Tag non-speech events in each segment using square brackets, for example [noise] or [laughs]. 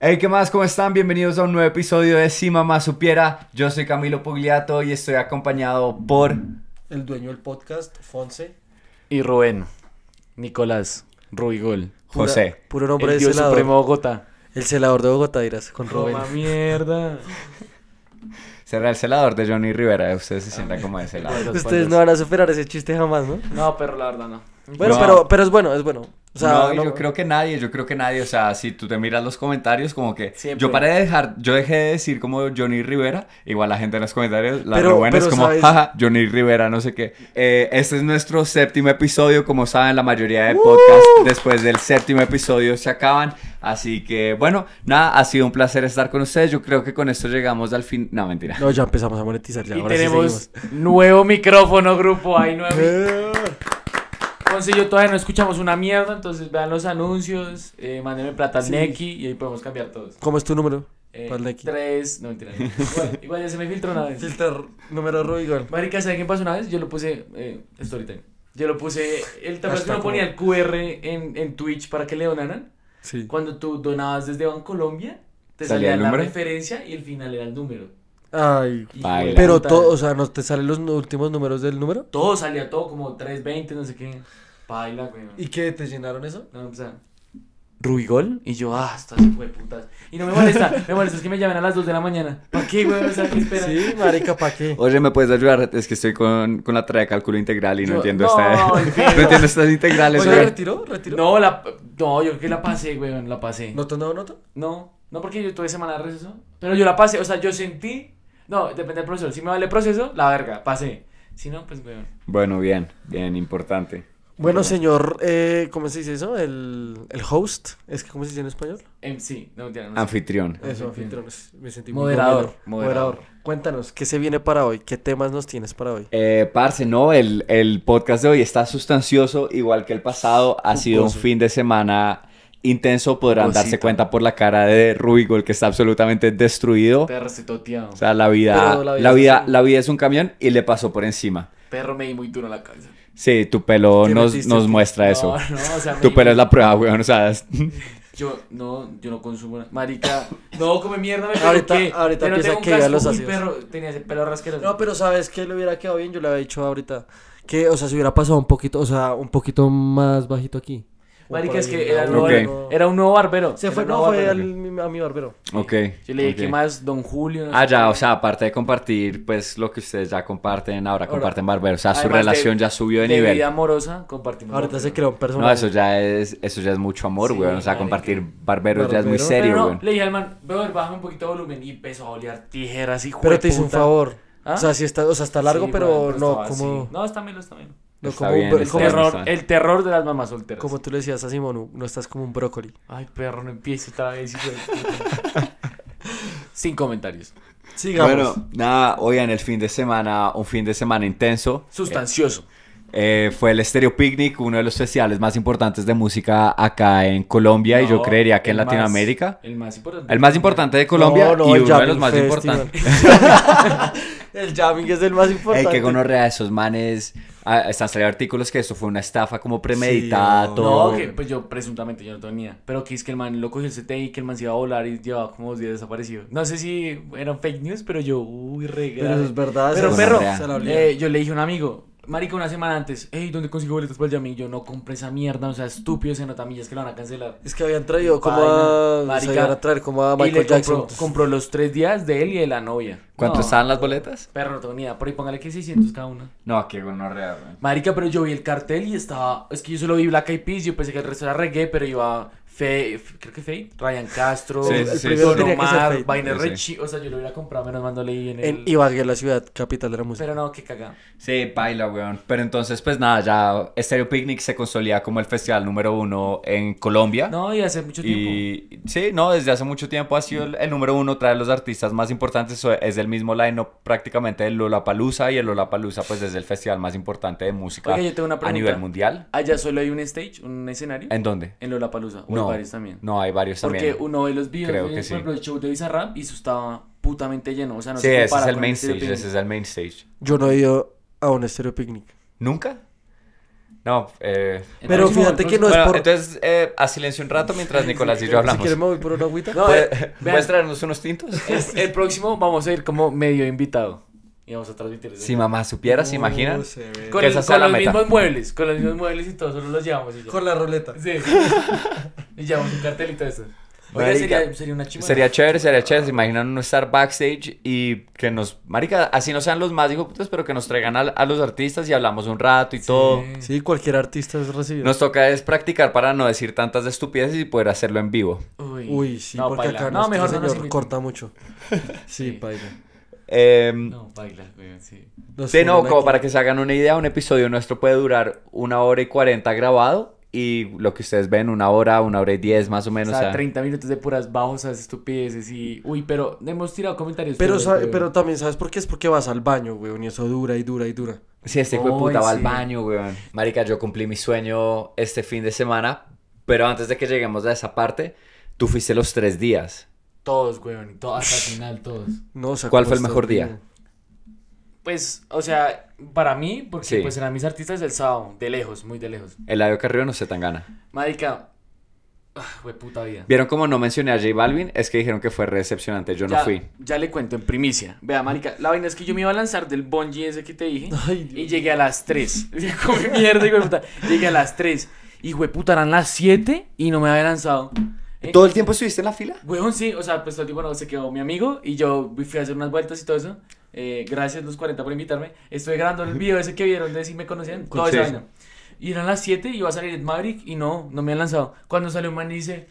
Hey, ¿qué más? ¿Cómo están? Bienvenidos a un nuevo episodio de Si Mamá Supiera. Yo soy Camilo Pugliato y estoy acompañado por... El dueño del podcast, Fonse. Y Rubén, Nicolás, Ruigol. José. puro nombre de Supremo Bogotá. El celador de Bogotá, dirás, con Rubén. mierda! Será el celador de Johnny Rivera, eh, ustedes se sientan como de ah. celador. Ustedes no van a superar ese chiste jamás, ¿no? No, pero la verdad no. Bueno, Pero, pero es bueno, es bueno no, yo creo que nadie, yo creo que nadie, o sea, si tú te miras los comentarios, como que yo paré de dejar, yo dejé de decir como Johnny Rivera, igual la gente en los comentarios, la buena es como, Johnny Rivera, no sé qué. Eh, este es nuestro séptimo episodio, como saben, la mayoría de podcasts después del séptimo episodio se acaban, así que bueno, nada, ha sido un placer estar con ustedes, yo creo que con esto llegamos al fin, no, mentira. No, ya empezamos a monetizar, ya. Y ahora tenemos nuevo micrófono, grupo, hay nuevo. [laughs] Eh. Entonces yo todavía no escuchamos una mierda, entonces vean los anuncios, eh, mándenme plata al Neki y ahí podemos cambiar todos. ¿Cómo es tu número? Eh, para Tres, no igual, [laughs] igual, ya se me filtró una vez. Filtro, número rojo igual. Marica, ¿sabes quién pasó una vez? Yo lo puse, eh, Storytime. Yo lo puse, el tal que uno ponía el QR en, en Twitch para que le donaran. Sí. Cuando tú donabas desde Colombia, te salía, la referencia y el final era el número. Ay, pero todo, o sea, ¿no te salen los últimos números del número? Todo salía todo, como 320, no sé qué. Paila, güey. ¿Y qué? ¿Te llenaron eso? No, o sea... Rubigol y yo, ah, de putas. Y no me molesta, [laughs] me molesta, es que me llamen a las 2 de la mañana. ¿Para qué, güey? O ¿qué esperas? Sí, marica, ¿para qué? Oye, ¿me puedes ayudar? Es que estoy con, con la tarea de cálculo integral y no entiendo esta. [laughs] no entiendo estas integrales, Oye, retiró? ¿Retiró? No, la, no, yo creo que la pasé, güey, la pasé. ¿No te No, no porque yo tuve semana de receso. Pero yo la pasé, o sea, yo sentí. No, depende del profesor. Si me vale el proceso, la verga, pasé. Si no, pues, güey. Bueno, bien, bien, importante. Bueno, señor, eh, ¿cómo se dice eso? El, host, ¿es que cómo se dice en español? Em, sí, no, Anfitrión. Eso, anfitrión. Pues, me sentí moderador, moderador. Cuéntanos, ¿qué se viene para hoy? ¿Qué temas nos tienes para hoy? Eh, parce, no, el, podcast de hoy está sustancioso, igual que el pasado. Ha sido un fin de semana intenso podrán darse cuenta por la cara de Rubigol, el que está absolutamente destruido. Perro se O sea, la vida, la vida, la vida, es un camión y le pasó por encima. Perro me di muy duro la cabeza. Sí, tu pelo nos, nos muestra eso. [laughs] tu pelo es la prueba, weón. O sea, [laughs] yo no, yo no consumo. Marica, no come mierda. Me ahorita ahorita pero piensa que ya los tenía ese pelo No, pero sabes que le hubiera quedado bien. Yo le había dicho ahorita que, o sea, se hubiera pasado un poquito, o sea, un poquito más bajito aquí. Marica, es que era, un nuevo barbero. Se fue, no, fue al, a mi barbero. Ok. Yo le dije, ¿qué más? Don Julio. ah, ya, o sea, aparte de compartir, pues lo que ustedes ya comparten, ahora, comparten barberos, O sea, su relación ya subió de, de nivel. vida amorosa, compartimos. Ahorita se creó un personaje. No, eso ya es, eso ya es mucho amor, güey. O sea, compartir barberos ya es muy serio, güey. Le dije al man, brother, bájame un poquito de volumen y empezó a olear tijeras y Pero te hice un favor. ¿Ah? O sea, está, o sea, está largo, pero, no, como. No, está bien, está bien no, como el, terror, el terror de las mamás solteras. Como tú le decías a Simón, no estás como un brócoli. Ay, perro, no empieces otra vez. [laughs] Sin comentarios. Sigamos. Bueno, nada, en el fin de semana, un fin de semana intenso. Sustancioso. Eh, eh, fue el Stereo Picnic, uno de los festivales más importantes de música acá en Colombia y yo creería que en Latinoamérica. el más importante. El más importante de Colombia y uno de los más importantes. [laughs] el jamming es el más importante. El que a esos manes están saliendo artículos que eso fue una estafa como premeditada. no, todo. que, pues yo presuntamente yo no tenía. Pero que es que el man lo cogió el CTI, que el man se iba a volar y llevaba como dos días desaparecido. No sé si eran fake news, pero yo, uy, regalo. Pero eso es verdad. Pero, perro, eh, yo le dije a un amigo, Marica, una semana antes, hey, ¿dónde consigo boletas para el Yamil? Yo no compré esa mierda, o sea, estúpido ese Es que lo van a cancelar. Es que habían traído como a. a traer como a Michael y le Jackson. Compró, los tres días de él y de la novia. ¿Cuánto estaban las boletas? Perro, no tengo ni idea. Por ahí póngale que 600 cada una. No, qué gonorrea, Marica, pero yo vi el cartel y estaba. Es que yo solo vi Black Eyed Peas, yo pensé que el resto era reggae, pero iba Fe, creo que Faye. Ryan Castro, el sí, primero Omar, Vainer Richie, o sea, yo lo hubiera comprado menos mandó en el... Ibagué, la ciudad capital de la música. Pero no, qué cagada. Sí, baila, weón. Pero entonces, pues nada, ya Stereo Picnic se consolida como el festival número uno en Colombia. No, y hace mucho tiempo. Y... Sí, no, desde hace mucho tiempo ha sido el, número uno, trae los artistas más importantes, es el mismo line prácticamente de Lollapalooza, y el Lollapalooza pues es el festival más importante de música una a nivel mundial. ¿Allá solo hay un stage, un escenario? ¿En dónde? En Lollapalooza. No, varios también. No, hay varios también. Porque uno de los videos, que por ejemplo, el show de Bizarrap y eso estaba putamente lleno. O sea, no sí, se ese es el main stage, es el main stage. Yo no he ido a un Stereo picnic. ¿Nunca? No, eh... Pero fíjate que no es por... entonces, eh, a silencio un rato mientras [laughs] Nicolás y yo hablamos. Si quieres me voy por una agüita. No, eh, unos tintos? [laughs] el próximo vamos a ir como medio invitado y a transmitir. Si mamá supiera, ¿se imaginan? Con, el, los mismos muebles, con los mismos muebles y todo, solo los llevamos. Con la ruleta. Sí. y llevamos un cartelito de eso. sería, una chimera. Sería chévere, sería chévere. Se imaginan uno estar backstage y que nos. Marica, así no sean los más putas, pero que nos traigan a, los artistas y hablamos un rato y todo. Sí, cualquier artista es recibido. Nos toca es practicar para no decir tantas estupideces y poder hacerlo en vivo. Uy, sí, porque acá no, mejor no corta mucho. [laughs] sí, sí. Eh, no, baila, güey, sí. Sí, no, como para que se hagan una idea, un episodio nuestro puede durar una hora y cuarenta grabado y lo que ustedes ven, una hora, una hora y diez más o menos. O sea, 30 minutos de puras bajosas, estupideces y... Uy, pero hemos tirado comentarios. Pero, pero también, ¿sabes por qué? Es porque vas al baño, weón, y eso dura y dura y dura. Sí, este fue puta va al baño, weón. Marica, yo cumplí mi sueño este fin de semana, pero antes de que lleguemos a esa parte, tú fuiste los tres días. Todos, weón. hasta el final, todos. [laughs] No, ¿Cuál fue el mejor día? Pues, o sea, para mí, porque pues eran mis artistas el sábado, de lejos, muy de lejos. El que Carrillo no se tan gana. Marica, Güey, ah, puta vida. ¿Vieron cómo no mencioné a J Balvin? Es que dijeron que fue recepcionante. Yo no fui. Ya le cuento en primicia. Vea, marica, la vaina es que yo me iba a lanzar del bungee ese que te dije. [laughs] y llegué a las 3. [laughs] mierda, Llegué a las 3. Y, güey, puta, eran las 7 y no me había lanzado. Eh, ¿Todo el tiempo estuviste en la fila? Weón, sí, o sea, pues todo el tiempo se quedó mi amigo y yo fui a hacer unas vueltas y todo eso. Eh, gracias los 40 por invitarme. Estoy grabando el video ese que vieron de si me conocían, todo Y eran las 7 y iba a salir el Maverick y no, no me han lanzado. Cuando salió un man y dice,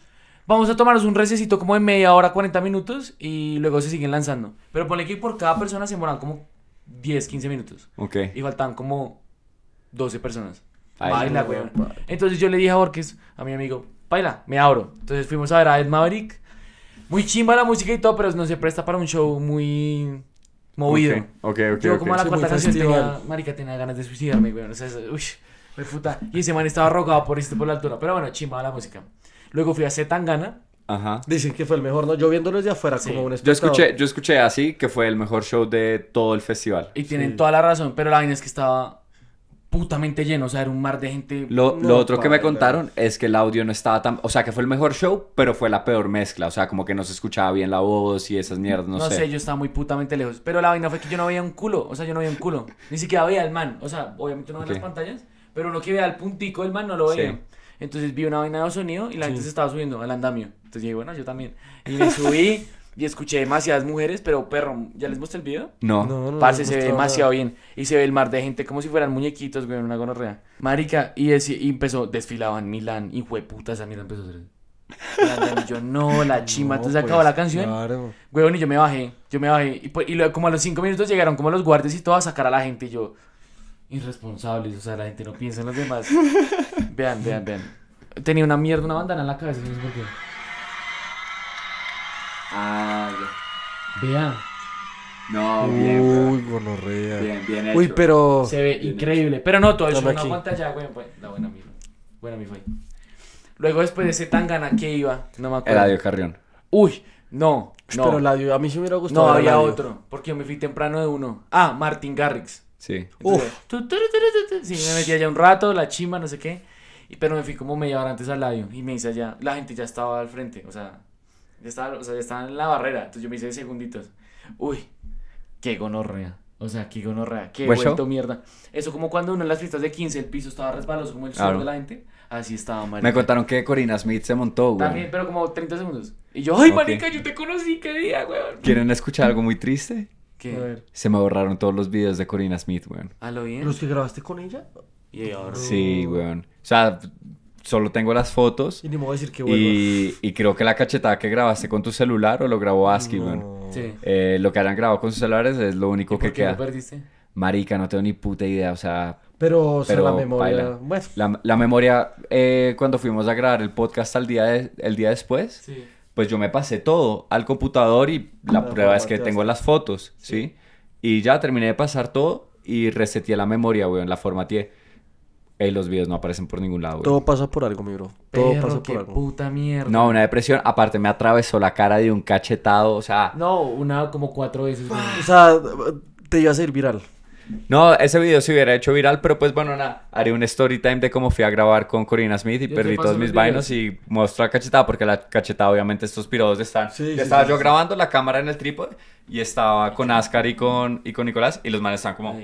vamos a tomarnos un recesito como de media hora, 40 minutos y luego se siguen lanzando. Pero ponle que por cada persona se demoran como 10, 15 minutos. Ok. Y faltan como 12 personas. Ay, Baila, weón. Entonces yo le dije a Borges, a mi amigo, paila, me abro. Entonces fuimos a ver a Ed Maverick. Muy chimba la música y todo, pero no se presta para un show muy movido. Ok, ok, ok. Yo como la cuarta canción marica, tenía ganas de suicidarme, uy, me puta. Y ese man estaba rogado por este, por la altura. Pero bueno, chimba la música. Luego fui a Setangana Ajá. Dicen que fue el mejor, ¿no? Yo viéndolo desde afuera como un espectador. Yo escuché, yo escuché así que fue el mejor show de todo el festival. Y tienen toda la razón, pero la vaina es que estaba putamente lleno, o sea, era un mar de gente. Lo, lo otro que me contaron es que el audio no estaba tan, o sea, que fue el mejor show, pero fue la peor mezcla, o sea, como que no se escuchaba bien la voz y esas mierdas, no, sé. yo estaba muy putamente lejos, pero la vaina fue que yo no veía un culo, o sea, yo no veía un culo, ni siquiera veía al man, o sea, obviamente no veía las pantallas, pero uno que vea el puntico del man no lo veía. Entonces vi una vaina de sonido y la gente se estaba subiendo al andamio. Entonces dije, bueno, yo también. Y me subí y escuché demasiadas mujeres, pero perro, ¿ya les mostré el video? No. no, no Parce, se ve demasiado bien. Y se ve el mar de gente como si fueran muñequitos, güey, en una gonorrea. Marica, y, es, y empezó, desfilaban Milán, y fue puta esa mira, empezó a hacer. yo, no, la [laughs] chima, entonces pues, acabó la canción. Claro. Güey, y yo me bajé, yo me bajé. Y, pues, como a los cinco minutos llegaron como los guardias y todo a sacar a la gente. Y yo, irresponsables, o sea, la gente no piensa en los demás. [laughs] vean, vean, vean. Tenía una mierda, una bandana en la cabeza, no sé por Ah, ya. Vea. No, bien, Uy, gonorrea. Bien, bien Uy, pero. Se ve increíble. Pero no, todo eso. aguanta ya, güey. La buena mi. Buena mi fue. Luego, después de ese tangana, ¿qué iba? No me acuerdo. Eladio Carrión. Uy, no. no. Pero Eladio, a mí sí me hubiera gustado. No, había otro. Porque yo me fui temprano de uno. Ah, Martin Garrix. Sí. Uf. sí, me metí allá un rato, la chimba, no sé qué. Pero me fui como media hora antes al Eladio. Y me dice allá. La gente ya estaba al frente. O sea, ya estaba, o sea, ya estaba en la barrera. Entonces yo me hice segunditos. Uy, qué gonorrea. O sea, qué gonorrea, qué vuelto mierda. Eso como cuando uno en las fiestas de 15 el piso estaba resbaloso como el suelo de la gente. Así estaba, marica. Me contaron que Corina Smith se montó, güey. También, pero como 30 segundos. Y yo, ay, marica, yo te conocí, qué día, güey. ¿Quieren escuchar algo muy triste? ¿Qué? Se me borraron todos los videos de Corina Smith, güey. ¿A lo bien? ¿Los que grabaste con ella? ahora... sí, güey. O sea, solo tengo las fotos. Y ni modo decir que Y, y, creo que la cachetada que grabaste con tu celular o lo grabó ASCII, no. sí. Eh, lo que harán grabado con sus celulares es lo único que por qué queda. perdiste? Marica, no tengo ni puta idea, o sea. Pero, la memoria. Bueno. Eh, la, memoria, cuando fuimos a grabar el podcast al día el día después, sí. pues yo me pasé todo al computador y la, prueba es que tengo las fotos, sí. Y ya terminé de pasar todo y reseteé la memoria, weón, la formateé y los videos no aparecen por ningún lado. Todo pasa por algo, mi bro. Todo pasa por algo. puta mierda. No, una depresión. Aparte, me atravesó la cara de un cachetado. O sea. No, una como cuatro veces. O sea, te iba a hacer viral. No, ese video se hubiera hecho viral, pero pues bueno, nada, haré un story time de cómo fui a grabar con Corina Smith y perdí todos mis vainos y muestro la cachetada, porque la cachetada obviamente estos pirodos están. Sí, estaba yo grabando la cámara en el trípode y estaba con Ascar y con, y con Nicolás y los manes están como... Mm,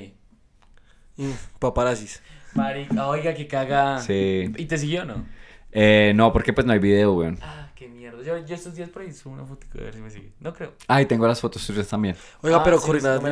sí. Marica, oiga, que caga. Sí. ¿Y te siguió o no? Eh, no, porque pues no hay video, weón. Ah, qué mierda. Yo, yo estos días por ahí subo una foto a ver si me sigue. No creo. Ay, tengo las fotos suyas también. Oiga, ah, pero Corina coordinadas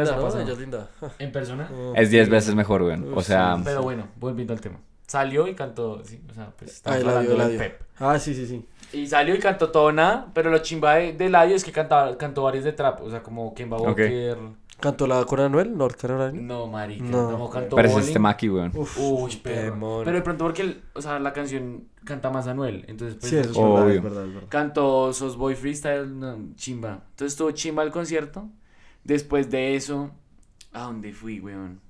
me las linda. ¿En persona? Oh. Es 10 veces mejor, weón. O sea, Pero bueno, volviendo al tema. Salió y cantó, sí, o sea, pues está el Pep. Ah, sí, sí, sí. Y salió y cantó Tona, pero lo chimba de, Ladio es que cantaba, cantó varios de trap, o sea, como Ken Ok. Walker, ¿Cantó la con Anuel? ¿North Carolina? No, marica, no, no cantó Parece este Maki, weón. Uf, Uy, pero, pero de pronto porque, o sea, la canción canta más Anuel, entonces... Pues, sí, eso es, verdad, es, verdad, es verdad. Cantó Sos Boy Freestyle, chimba. Entonces estuvo chimba el concierto. Después de eso, ¿a dónde fui, weón?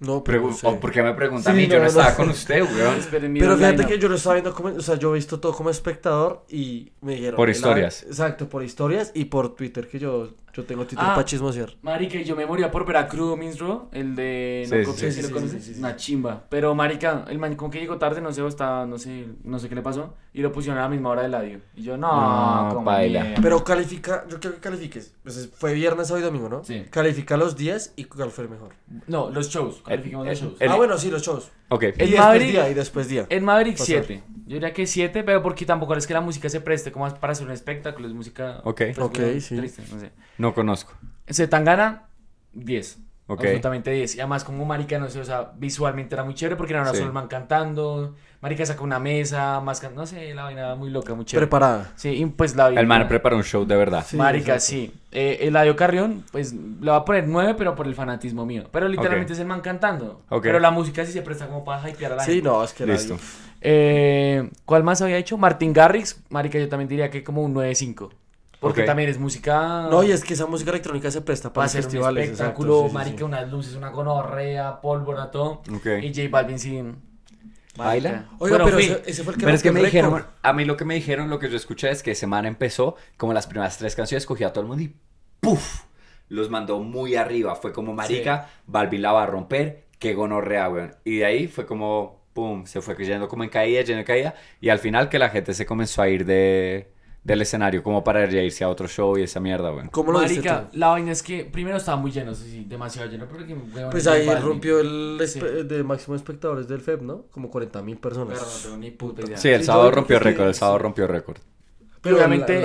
No, pero. ¿Por qué me preguntan a mí? yo no, estaba con usted, weón. Pero fíjate que yo no estaba viendo como. O sea, yo he visto todo como espectador y me dijeron. Por historias. exacto, por historias y por Twitter que yo. Yo tengo título pachismo para chismosear. Marica, yo me moría por Veracruz, Minsro, el de... no, sí, sí, lo conoces? Una chimba. Pero, marica, el man como que llegó tarde, no sé, está, no sé, no sé qué le pasó. Y lo pusieron a la misma hora del ladio. Y yo, no, no Pero califica, yo quiero que califiques. Pues, fue viernes, sábado y domingo, ¿no? Sí. Califica los días y cuál fue el mejor. No, los shows, califiquemos los shows. ah, bueno, sí, los shows. Ok. En el día, y después día. En Maverick 7. Yo diría que siete, pero porque tampoco es que la música se preste como para hacer un espectáculo, es música Ok, pues, sí. Triste, no, sé. no conozco. Se tangana, Diez Ok Absolutamente diez Y además, como marica, no sé, o sea, visualmente era muy chévere porque era una sí. man cantando. Marica sacó una mesa, más no sé, la vaina muy loca, muy chévere. Preparada. Sí, y pues la El man preparó un show de verdad. marica, sí. El eh, Eladio Carrión, pues le va a poner nueve pero por el fanatismo mío. Pero literalmente es el man cantando. Okay. Pero la música sí se presta como para hypear a la Sí, no, es que Listo. Eh, ¿Cuál más había hecho? Martin Garrix, marica, yo también diría que como un 9.5. Porque también es música. No, y es que esa música electrónica se presta para, hacer festivales. Un espectáculo, marica, unas luces, una gonorrea, pólvora, todo. Okay. Y J Balvin sin. ¿Baila? Oiga, pero ese, fue el que me dijeron, a mí lo que me dijeron, lo que yo escuché es que semana empezó, como las primeras tres canciones, cogía a todo el mundo y ¡puf! Los mandó muy arriba. Fue como marica, Balvin la va a romper, qué gonorrea, weón. Y de ahí fue como pum, se fue yendo como en caída, lleno y al final que la gente se comenzó a ir de, del escenario como para irse a otro show y esa mierda, güey. Marica, la vaina es que primero estaba muy lleno, demasiado lleno, pero pues ahí rompió el de máximo espectadores del FEB, ¿no? Como 40 mil personas. Sí, el sábado rompió récord, el sábado rompió récord. Pero obviamente...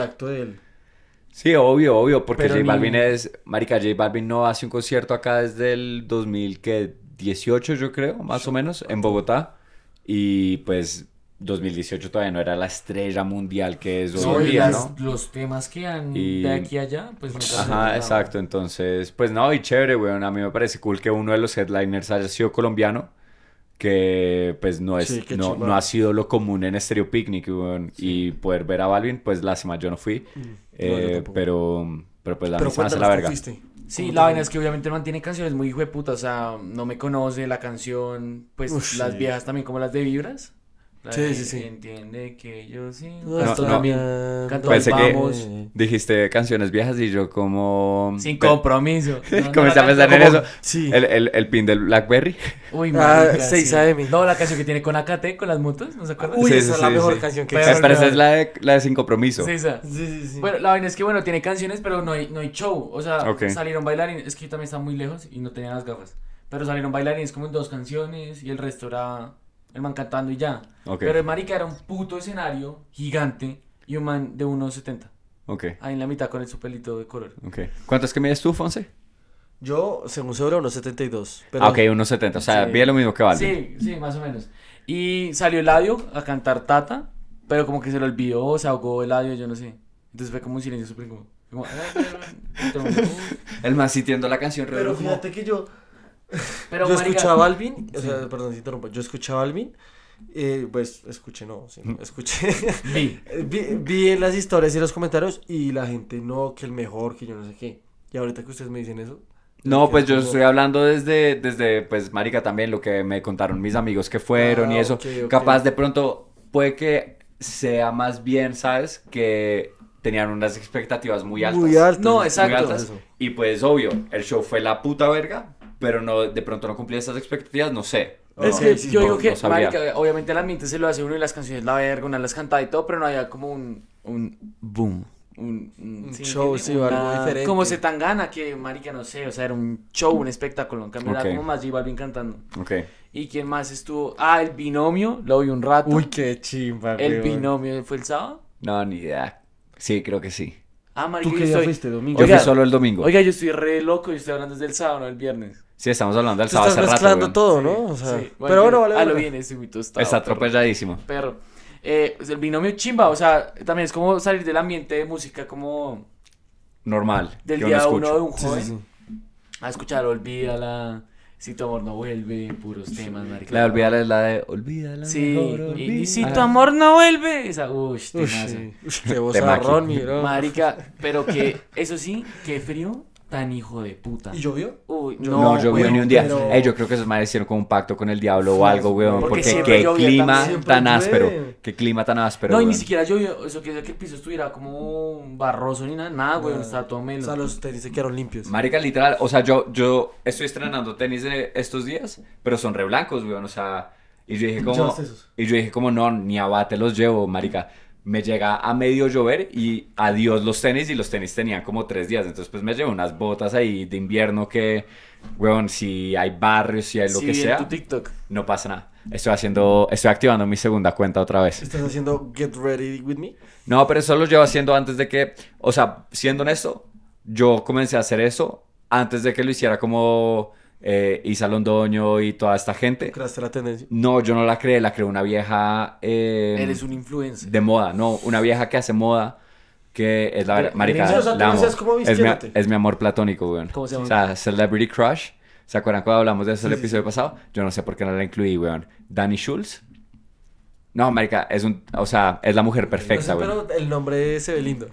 Sí, obvio, obvio, porque J Balvin es... Marica, J Balvin no hace un concierto acá desde el 2018, yo creo, más o menos, en Bogotá. Y pues 2018 todavía no era la estrella mundial que es hoy día, ¿no? Los temas que han de aquí a allá, pues Ajá, exacto. Entonces, pues no, y chévere, weón. A mí me parece cool que uno de los headliners haya sido colombiano. Que pues no es, no, ha sido lo común en Stereo Picnic, weón. Y poder ver a Balvin, pues lástima, yo no fui. Mm. Eh, pero, pero pues la pero misma la verga. Sí, la vaina es que obviamente mantiene canciones muy hijo de puta, o sea, no me conoce la canción, pues las viejas también como las de vibras sí, sí, sí. Entiende que yo sí. No, que dijiste canciones viejas y yo como. Sin compromiso. [laughs] Comencé a pensar en eso. Sí. El, el, el, pin del Blackberry. [laughs] Uy, madre. Ah, No, la canción que tiene con Akate, con las motos, ¿no se acuerdan? Uy, esa es la mejor canción que Pero Me es la de, la de Sin Compromiso. Sí, Sí, sí, sí. Bueno, la vaina es que, bueno, tiene canciones, pero no hay, no hay show. O sea, okay. salieron bailarines. Es que yo también estaba muy lejos y no tenía las gafas. Pero salieron bailarines como en dos canciones y el resto era el man cantando y ya. Pero el marica era un puto escenario gigante y un man de 1,70. Ok. Ahí en la mitad con el su pelito de color. Ok. ¿Cuántas que medes tú, Fonse? Yo, según seguro, 1,72. Pero... Ah, ok, 1,70. O sea, vi lo mismo que vale. Sí, sí, más o menos. Y salió Eladio a cantar Tata, pero como que se lo olvidó, se ahogó Eladio, yo no sé. Entonces fue como un silencio súper como... el man sintiendo la canción. Pero fíjate que yo yo escuchaba a Alvin, o sea, perdón, te interrumpo, yo escuchaba a Alvin. Eh, pues escuché, no, sí, mm. escuché. [laughs] Vi. vi. las historias y los comentarios y la gente, no, que el mejor, que yo no sé qué. Y ahorita que ustedes me dicen eso. No, pues ah, yo estoy hablando desde, desde, pues, Marica también, lo que me contaron mis amigos que fueron y ah, eso. Capaz de pronto puede que sea más bien, ¿sabes? Que tenían unas expectativas muy altas. Muy altas. No, exacto. Altas. Y pues obvio, el show fue la puta verga, pero no, de pronto no cumplía esas expectativas, no sé. Es que yo digo que, obviamente el ambiente se lo hace uno y las canciones la verga, una las cantaba y todo, pero no había como un, un boom un, show, sí, algo diferente. Como se tan gana que, marica, no sé, o sea, era un show, un espectáculo. En cambio, era como más iba bien cantando. Ok. ¿Y quién más estuvo? Ah, el binomio, lo oí un rato. Uy, qué chimba, ¿El binomio fue el sábado? No, ni idea. Sí, creo que sí. Ah, marica, ¿Tú qué día fuiste, domingo? yo fui solo el domingo. Oiga, yo estoy re loco, y estoy hablando desde el sábado, no el viernes. Sí, estamos hablando del sábado hace rato. todo, ¿no? pero bueno, vale. A ah, lo bien, es mito está. Está atropelladísimo. Pero, Eh, pues, el binomio chimba, o sea, también es como salir del ambiente de música como... Normal. Del día uno de un joven. a escuchar Olvídala, Si tu amor no vuelve, puros temas, marica. La Olvídala es la de Olvídala. Sí, Y, si tu amor no vuelve, esa, uy, te vas a a Marica, pero que, eso sí, qué frío tan hijo de puta. ¿Y llovió? Uy, no, no llovió ni un día. yo creo que esos madres hicieron como un pacto con el diablo o algo, weón. Porque, qué clima tan, áspero. Qué clima tan áspero. No, y ni siquiera llovió. Eso que, que el piso estuviera como barroso ni nada. Nada, weón. estaba todo menos. O sea, los tenis se quedaron limpios. Marica, literal. O sea, yo, yo estoy estrenando tenis estos días, pero son re blancos, weón. O sea. Y yo dije como, y yo dije como no, ni abate los llevo, marica me llega a medio llover y adiós los tenis y los tenis tenían como tres días. Entonces pues me llevo unas botas ahí de invierno que, weón, si hay barrios, si hay lo que sea. No pasa nada. Estoy haciendo, estoy activando mi segunda cuenta otra vez. ¿Estás haciendo Get Ready With Me? No, pero eso lo llevo haciendo antes de que, o sea, siendo honesto, yo comencé a hacer eso antes de que lo hiciera como eh, Isa Londoño y toda esta gente. ¿Creaste la tendencia? No, yo no la creé, la creo una vieja. Eh, Eres un influencer. De moda, no, una vieja que hace moda. Que es la verdad, marica, es, mi, amor platónico, weón. ¿Cómo se O sea, Celebrity Crush. ¿Se acuerdan cuando hablamos de eso en el episodio pasado? Yo no sé por qué no la incluí, weón. Danny Schultz. No, marica, es un... O sea, es la mujer perfecta, no Pero el nombre se ve lindo.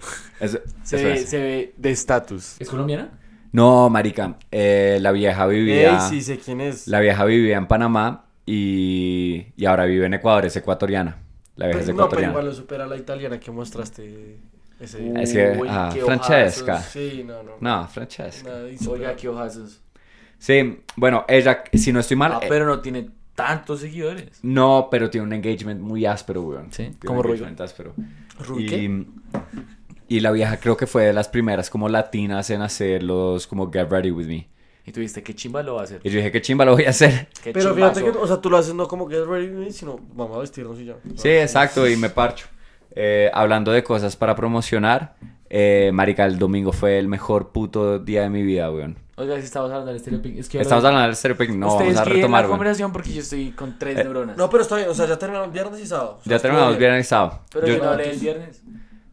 se, ve, se ve de estatus. ¿Es colombiana? No, marica, eh, la vieja vivía... sí sé quién es. La vieja vivía en Panamá y, ahora vive en Ecuador, es ecuatoriana. La vieja es ecuatoriana. Pues no, pero igual lo supera la italiana que mostraste ese... es que, ah, Francesca. Sí, no, no. No, Francesca. Oiga, qué ojazos. Sí, bueno, ella, si no estoy mal... Ah, eh, pero no tiene tantos seguidores. No, pero tiene un engagement muy áspero, weón. Sí, como Rubio. áspero. ¿Rubio y la vieja creo que fue de las primeras como latinas en hacerlos como Get Ready With Me. Y tú dijiste, ¿qué chimba lo va a hacer? Y yo dije, ¿qué chimba lo voy a hacer? [laughs] Pero fíjate que, o sea, tú lo haces no como Get Ready With Me, sino vamos a vestirnos y ya. Sí, exacto, y me parcho. Eh, hablando de cosas para promocionar, eh, marica, el domingo fue el mejor puto día de mi vida, weón. Oiga, si estamos hablando del estereoping. Es que estamos hablando del estereoping, no, vamos a retomar. conversación porque yo estoy con tres eh, neuronas. No, pero está bien, o sea, ya terminamos viernes y sábado. ya terminamos viernes y sábado. Pero yo, no hablé el viernes.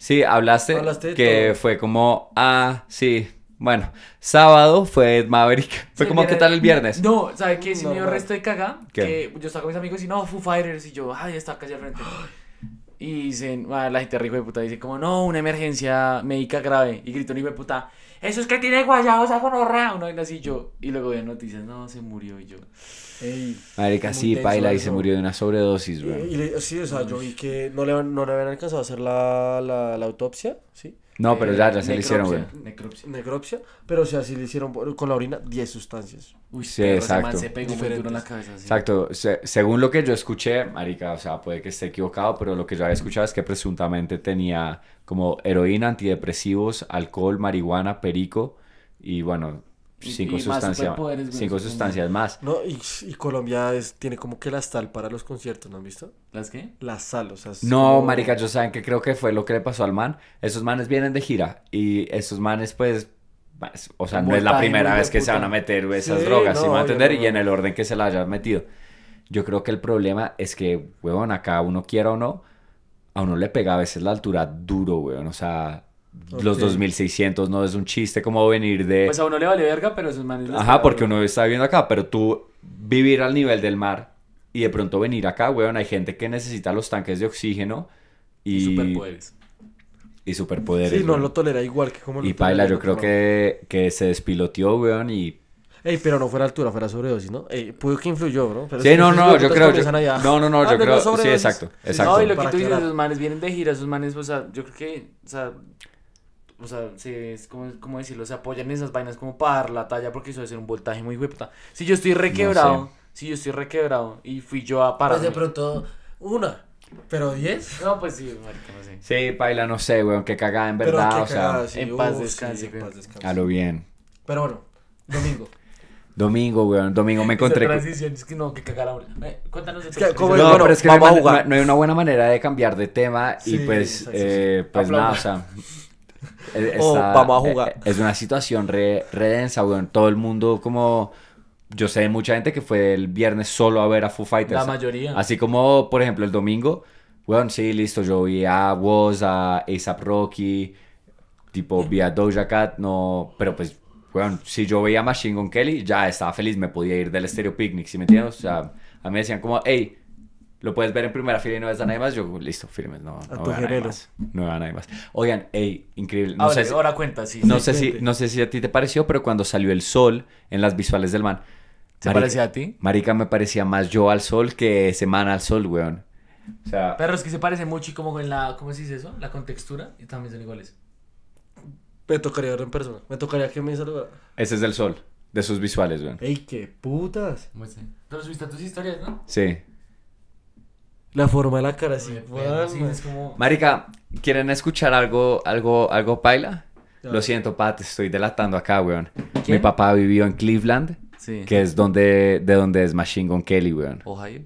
Sí, hablaste, que fue como, ah, sí, bueno, sábado fue Maverick. [laughs] Fue como, ¿qué tal el viernes? No, ¿sabes qué? Si me dio resto de caga, que yo estaba con mis amigos y no, Foo Fighters, y yo, ay, estaba casi al frente. [gasps] Y dicen, ah, la gente rico de puta dice como, no, una emergencia médica grave. Y gritó un hijo de puta, eso es que tiene guayabos con gonorrea, uno Y así yo, y luego vi noticias, no, se murió y yo. madre que sí, paila, y se murió de una sobredosis, güey. sí, o sea, yo vi que no le, no le habían alcanzado a hacer la, la, la autopsia, ¿sí? sí no, pero ya, ya se le eh, hicieron, Necropsia. Necropsia, pero o sea, sí le hicieron con la orina 10 sustancias. Uy, sí, exacto. se pegó muy duro en la cabeza. Exacto. según lo que yo escuché, marica, o sea, puede que esté equivocado, pero lo que yo había escuchado es que presuntamente tenía como heroína, antidepresivos, alcohol, marihuana, perico y bueno, cinco sustancias más, cinco sustancias más no y, y Colombia tiene como que la sal para los conciertos no han visto las qué la sal o sea no marica yo saben que creo que fue lo que le pasó al man esos manes vienen de gira y esos manes pues, pues o sea no es la primera vez que se van a meter esas drogas no, ¿sí me a entender y en el orden que se las hayan metido yo creo que el problema es que huevón acá uno quiera o no a uno le pega a veces la altura duro huevón, o sea los 2600, no es un chiste como venir de... Pues a uno le vale verga, pero esos manes... Ajá, porque uno está viviendo acá, pero tú vivir al nivel del mar y de pronto venir acá, weón, hay gente que necesita los tanques de oxígeno y... y superpoderes. Y superpoderes. Sí, no lo tolera igual que como... Lo y Paila, yo creo que, que se despiloteó, weón, y Ey, pero no fuera altura, fuera sobredosis, ¿no? pudo que influyó, bro. sí, no, no, yo creo. no, no, no, ah, yo creo. sí, exacto, exacto. No, y lo que tú dices, esos manes vienen de gira, esos manes, o sea, yo creo que, o sea, o sea, se, es como, decirlo, se apoyan en esas vainas como para dar la talla porque eso debe ser un voltaje muy hueputa. Si yo estoy requebrado, si yo estoy requebrado y fui yo a parar. Pues de pronto, una. ¿Pero diez? No, pues sí, marica, no sé. Sí, paila, no sé, weón, que cagada en verdad, o sea. Sí. En, paz, descanse, en pues. paz descanse, A lo bien. Pero bueno, domingo. Domingo, weón, domingo me encontré. es que no, que cagada. Eh, cuéntanos de que, No, pero es que no hay, una buena manera de cambiar de tema y pues, eh, pues nada, o sea, eh, o vamos a eh, jugar. Es una situación re, re densa, Todo el mundo como... Yo sé de mucha gente que fue el viernes solo a ver a Foo Fighters. La mayoría. Así como, por ejemplo, el domingo, weón, sí, listo, yo vi a Woz, a ASAP Rocky, tipo, vi a Doja Cat, no, pero pues, weón, si yo veía a Machine Gun Kelly, ya estaba feliz, me podía ir del Estéreo Picnic, ¿sí me entiendes? O sea, a mí me decían como, hey, lo puedes ver en primera fila y no ves a nadie más, yo listo, firmes, no, no veo a nadie más. No veo más. Oigan, ey, increíble. No ahora, sé si, ahora cuenta, sí. No, sé si, no sé si a ti te pareció, pero cuando salió el sol en las visuales del man. ¿Te parecía a ti? Marica, me parecía más yo al sol que semana al sol, weón. O sea... Pero es que se parece mucho y como en la, ¿cómo se dice eso? La contextura y también son iguales. Me tocaría ver en persona. Me tocaría que me saludara. Ese es del sol, de sus visuales, weón. Ey, qué putas. No Pero viste a tus historias, ¿no? Sí. La forma de la cara, si es como... Marica, ¿quieren escuchar algo, algo, algo paila? Lo siento, Pat, estoy delatando acá, weón. Mi papá vivió en Cleveland, que es donde, de donde es Machine Gun Kelly, weón. Ohio.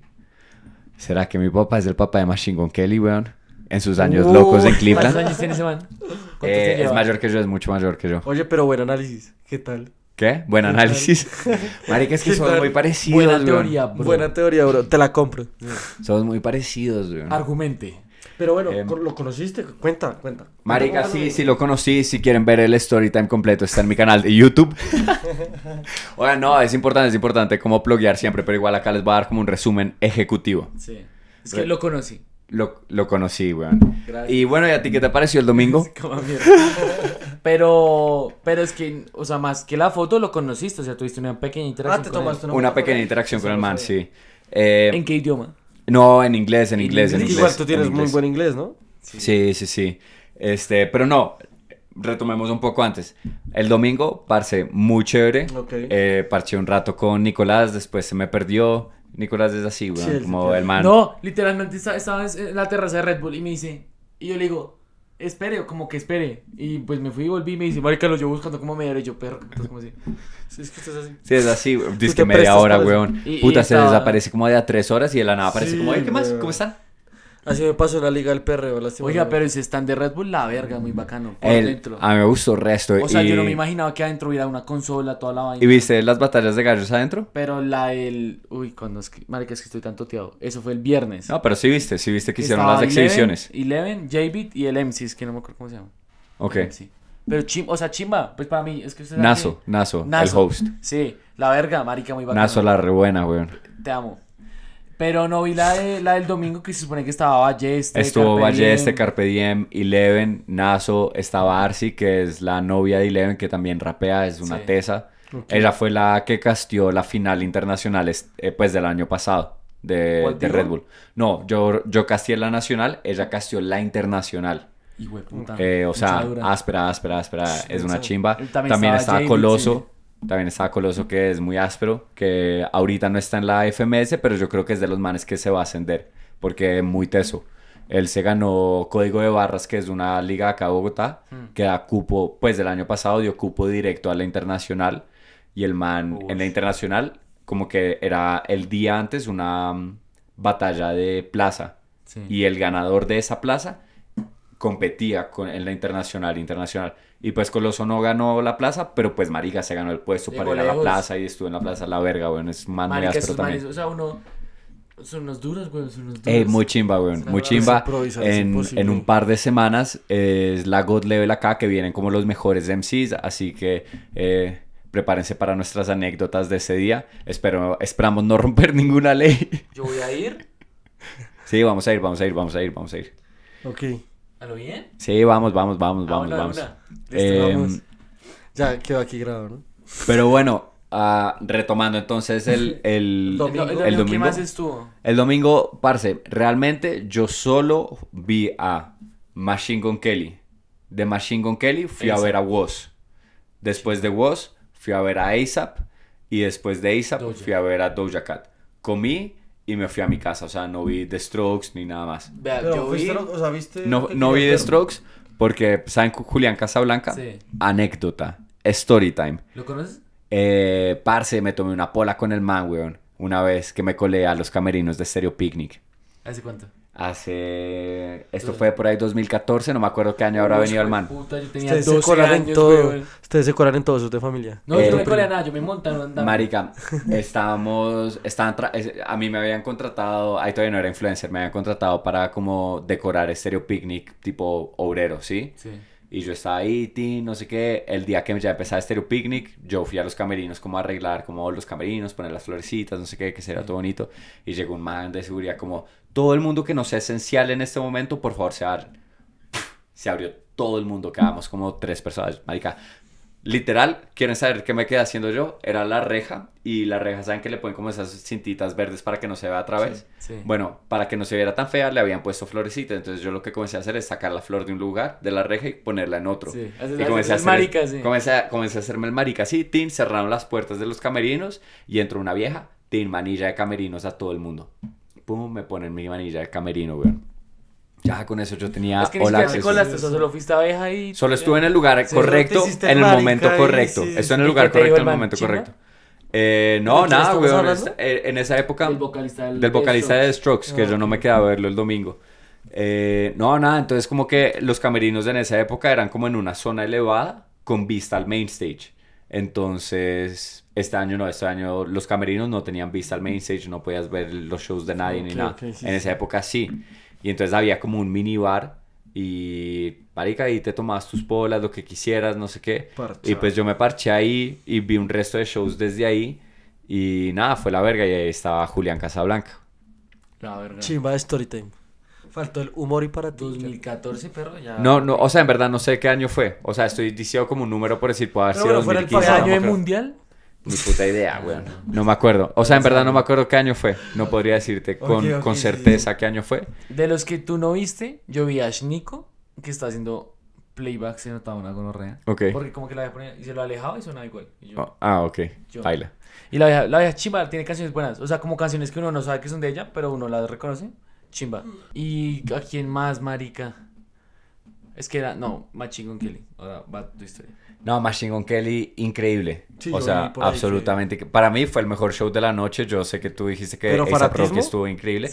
¿Será que mi papá es el papá de Machine Gun Kelly, weón? En sus años uh, locos en Cleveland. ¿Cuántos años tiene ese man? Eh, es mayor que yo, es mucho mayor que yo. Oye, pero buen análisis. ¿Qué tal? ¿Qué? Buen análisis. [laughs] Marica, es que somos muy parecidos. Buena teoría, bro. Buena teoría, bro. Te la compro. Somos muy parecidos, bro. Argumente. Pero bueno, em, ¿lo conociste? Cuenta, cuenta. Marica, sí, sí lo conocí. Si quieren ver el story time completo, está en mi canal de YouTube. [laughs] Oiga, no, es importante, es importante como pluguear siempre, pero igual acá les voy a dar como un resumen ejecutivo. Sí. Es que lo conocí lo, conocí, weón. Y bueno, ¿y a ti qué te pareció el domingo? [laughs] pero, pero es que, o sea, más que la foto lo conociste, o sea, tuviste una pequeña interacción. Ah, te una, pequeña interacción con el man, sí. ¿En qué idioma? Eh, no, en inglés, en inglés, en inglés. Igual tú tienes muy buen inglés, ¿no? Sí. sí, sí, Este, pero no, retomemos un poco antes. El domingo, parce, muy chévere. Eh, un rato con Nicolás, después se me perdió. Nicolás es así, weón, como el, man. No, literalmente estaba en eh, la terraza de Red Bull y me dice, y yo le digo, espere, como que espere. Y pues me fui y volví y me dice, marica, lo yo buscando como me hora. Y yo, perro, entonces como así. [laughs] Sí, es que estás así. Sí, es así, dice que media hora, weón. Puta, se desaparece como de a tres horas y de la nada aparece como, ¿qué más? ¿Cómo están? Así me pasó la Liga del Perreo. Oiga, pero si están de Red Bull, la verga, muy bacano. Por A mí me gustó resto. O sea, yo no me imaginaba que adentro hubiera una consola, toda la vaina. ¿Y viste las batallas de gallos adentro? Pero la del. Uy, cuando es que. Marica, es que estoy tan toteado. Eso fue el viernes. No, pero sí viste, sí viste que hicieron las exhibiciones. Eleven, J-Beat y el MC, es que no me acuerdo cómo se llama. Ok. Pero chim, o sea, chimba, pues para mí, es que usted Nazo, Nazo, el host. Sí, la verga, marica, muy bacano. Nazo la rebuena, weón. Te amo. Pero no vi la, de, la del domingo que se supone que estaba Balleste. Estuvo Balleste, Carpe Diem, Nazo, estaba Arsi, que es la novia de Eleven, que también rapea, es una tesa. Ella fue la que castió la final internacional eh, pues del año pasado de, de Red Bull. No, yo, yo castié la nacional, ella castió la internacional. Eh, o sea, áspera, áspera, áspera. Es una chimba. También, estaba Coloso. También está Coloso, que es muy áspero, que ahorita no está en la FMS, pero yo creo que es de los manes que se va a ascender, porque es muy teso. Él se ganó Código de Barras, que es una liga acá en Bogotá, mm. que da cupo, pues del año pasado dio cupo directo a la internacional. Y el man en la internacional, como que era el día antes una mm, batalla de plaza. Y el ganador de esa plaza competía con, en la internacional, internacional. Y pues Coloso no ganó la plaza, pero pues Marica se ganó el puesto para ir a la plaza y estuvo en la plaza la verga, weón. Es más me pero también. o sea, uno. Son unos duros, güey, son unos eh, duros. muy chimba, weón. Muy chimba. En, en un par de semanas eh, es la God Level acá que vienen como los mejores MCs. Así que eh, prepárense para nuestras anécdotas de ese día. esperamos no romper [laughs] ninguna ley. Yo voy a ir. sí, vamos a ir, vamos a ir, vamos a ir, vamos a ir. Ok. Sí, vamos, vamos, vamos, ah, vamos, em, vamos. Ya quedó aquí grabado, Pero bueno, ah, retomando entonces [laughs] el, el, domingo. el, domingo. ¿Qué El domingo, parce, realmente yo solo vi a Machine Gun Kelly. De Machine Gun Kelly fui a ver a Woz. Después de Was fui a ver a ASAP. Y después de ASAP fui a ver a Doja Cat. Comí, y me fui a mi casa. O sea, no vi The Strokes ni nada más. ¿viste no, vi The Strokes porque, ¿saben Julián Casablanca? Sí. Anécdota. Story time. ¿Lo conoces? Eh, parce, me tomé una pola con el man, weón. Una vez que me colé a los camerinos de Stereo Picnic. ¿Hace cuánto? Hace. Esto fue por ahí 2014, no me acuerdo qué año habrá venido el man. Ustedes se todo. Ustedes se en todos de familia. No, yo no me eh, nada, yo me montan, Marica, [laughs] estábamos. Estaban a mí me habían contratado. Ahí todavía no era influencer, me habían contratado para como decorar estéreo picnic tipo obrero, ¿sí? Sí. Y yo estaba ahí, no sé qué. El día que ya empezaba un este Picnic, yo fui a los camerinos como a arreglar como los camerinos, poner las florecitas, no sé qué, que será todo bonito. Y llegó un man de seguridad como, todo el mundo que no sea esencial en este momento, por favor, se Se abrió todo el mundo, quedamos como tres personas, marica, Literal, quieren saber qué me quedé haciendo yo. Era la reja y la reja, ¿saben que le ponen como esas cintitas verdes para que no se vea a través? Bueno, para que no se viera tan fea, le habían puesto florecitas. Entonces yo lo que comencé a hacer es sacar la flor de un lugar, de la reja y ponerla en otro. y comencé a, hacerme el marica así, tin, cerraron las puertas de los camerinos y entró una vieja, tin, manilla de camerinos a todo el mundo. Pum, me ponen mi manilla de camerino, weón ya con eso yo tenía. Es que ni siquiera colaste, solo fuiste abeja ahí... Solo estuve en el lugar correcto, en el momento correcto. Sí, en el lugar correcto, en el momento correcto. no, nada, weón. Eh, en esa época. Del vocalista, del vocalista de Strokes, que ah, yo no me quedaba a verlo el domingo. Eh, no, nada, entonces como que los camerinos en esa época eran como en una zona elevada con vista al main stage. Entonces, este año no, este año los camerinos no tenían vista al main stage, no podías ver los shows de nadie ni nada. en esa época sí. Y entonces había como un minibar y, marica, ahí te tomabas tus polas, lo que quisieras, no sé qué. Y pues yo me parché ahí y vi un resto de shows desde ahí. Y nada, fue la verga y ahí estaba Julián Casablanca. La verga. Chimba de Storytime. Faltó el humor y para 2014, perro, ya. No, no, o sea, en verdad no sé qué año fue. O sea, estoy diciendo como un número por decir, puede haber sido. Pero, ¿Fue el año de mundial? Ni puta idea, weón. No me acuerdo. O sea, en verdad no me acuerdo qué año fue. No podría decirte con, con certeza qué año fue. De los que tú no viste, yo vi a Shniko, que está haciendo playback, se notaba una gonorrea. Ok. Porque como que la poner. y se lo alejaba y sonaba igual. Oh, ah, ok. Baila. Y la vieja, la vieja chimba tiene canciones buenas. O sea, como canciones que uno no sabe que son de ella, pero uno las reconoce. Chimba. ¿Y a quién más, marica? Es que era, no, más chingón Kelly. Ahora va tu historia. No, Machine Gun Kelly, increíble. o sea, absolutamente. Para mí fue el mejor show de la noche. Yo sé que tú dijiste que esa que estuvo increíble.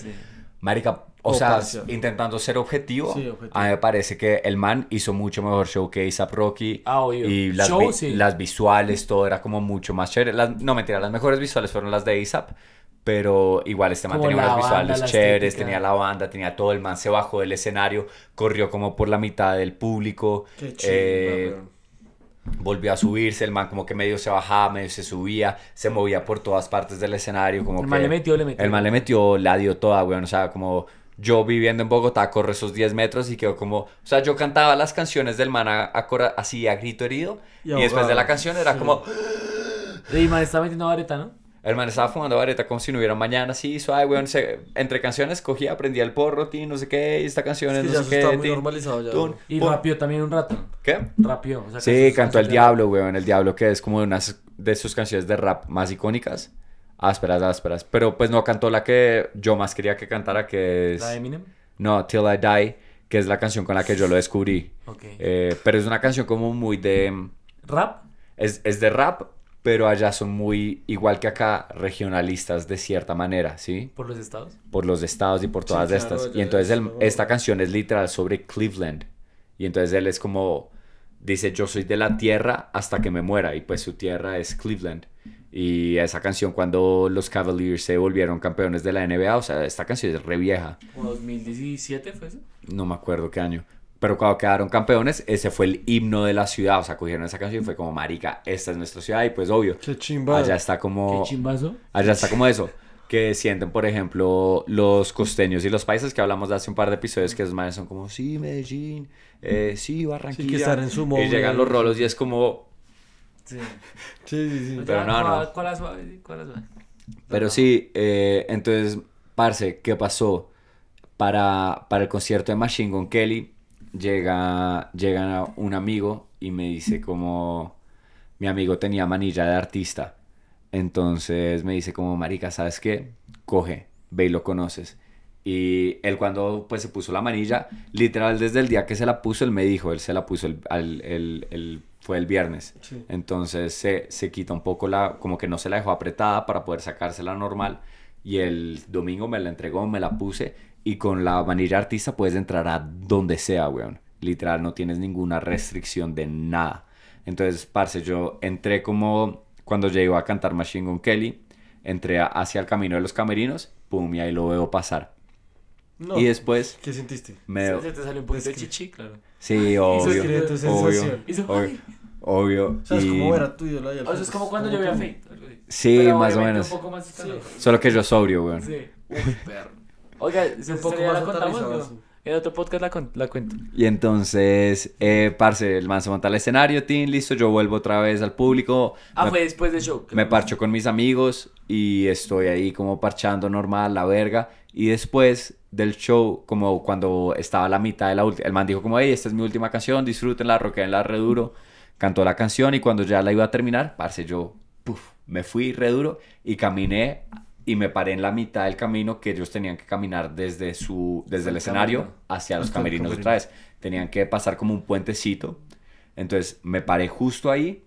Marica, o, sea, intentando ser objetivo, a mí me parece que el man hizo mucho mejor show que ASAP Rocky. Ah, y las, visuales, todo era como mucho más chévere. Las, no, mentira, las mejores visuales fueron las de ASAP. Pero igual este man tenía unas visuales chéveres, tenía la banda, tenía todo. El man se bajó del escenario, corrió como por la mitad del público. Qué eh, volvió a subirse, el man como que medio se bajaba, medio se subía, se movía por todas partes del escenario, como el man le metió, le El man le metió, la dio toda, weón, o sea, como yo viviendo en Bogotá corro esos 10 metros y quedó como, o sea, yo cantaba las canciones del man así a grito herido y, después de la canción era como... Y man estaba metiendo vareta, ¿no? hermano estaba fumando vareta como si no hubiera mañana, así, suave, weón. entre canciones cogía, aprendía el porro, ti, no sé qué, esta canción es, no sé qué. Está muy normalizado y rapió también un rato. ¿Qué? Rapió. O sea, sí, cantó El Diablo, weón. El Diablo que es como una de sus canciones de rap más icónicas. Ásperas, ásperas. Pero pues no cantó la que yo más quería que cantara, que es. ¿La Eminem? No, Till I Die, que es la canción con la que yo lo descubrí. Ok. Eh, pero es una canción como muy de. ¿Rap? Es, es de rap, pero allá son muy, igual que acá, regionalistas de cierta manera, ¿sí? Por los estados. Por los estados y por todas estas. Y entonces esta canción es literal sobre Cleveland. Y entonces él es como, dice, yo soy de la tierra hasta que me muera. Y pues su tierra es Cleveland. Y esa canción cuando los Cavaliers se volvieron campeones de la NBA, o sea, esta canción es re vieja. 2017 fue eso? No me acuerdo qué año. Pero cuando quedaron campeones, ese fue el himno de la ciudad. O sea, cogieron esa canción y fue como, marica, esta es nuestra ciudad. Y pues, obvio. Qué chimba. Allá está como... Qué chimbazo. Allá está como eso. Que sienten, por ejemplo, los costeños y los paisas que hablamos de hace un par de episodios. Que es más, son como, sí, Medellín. Eh, sí, Barranquilla. en su Y llegan los rolos y es como... Sí. Sí, sí, Pero no, no. Pero sí, eh, entonces, parce, ¿qué pasó? Para, para el concierto de Machine Gun Kelly llega, llega un amigo y me dice como, mi amigo tenía manilla de artista. Entonces me dice como, marica, ¿sabes qué? Coge, ve y lo conoces. Y él cuando pues se puso la manilla, literal desde el día que se la puso, él me dijo, él se la puso, el, fue el viernes. Entonces se, se quita un poco la, como que no se la dejó apretada para poder sacársela normal. Y el domingo me la entregó, me la puse y con la manilla artista puedes entrar a donde sea, weón. Literal, no tienes ninguna restricción de nada. Entonces, parce, yo entré como cuando llegó a cantar Machine Gun Kelly, entré hacia el camino de los camerinos, pum, y ahí lo veo pasar. y después. ¿Qué sentiste? Me... te salió un poquito de chichi, claro. Sí, ah, obvio. Eso tu sensación. Obvio. O sea, es como era tuyo la o sea, es como cuando yo vi a Fate. Sí, más o menos. Solo que yo sobrio, weón. Sí. Uy, perro. Oiga, un poco más la contamos, En otro podcast la, la cuento. Y entonces, eh, parce, el man se monta al escenario, team, listo, yo vuelvo otra vez al público. Ah, fue después del show. Me parcho con mis amigos y estoy ahí como parchando normal, la verga. Y después del show, como cuando estaba a la mitad de la última, el man dijo como, hey, esta es mi última canción, disfrútenla, en re duro. Cantó la canción y cuando ya la iba a terminar, parce, yo, puff, me fui Reduro y caminé y me paré en la mitad del camino que ellos tenían que caminar desde su desde el, escenario hacia los camerinos otra vez. Tenían que pasar como un puentecito. Entonces me paré justo ahí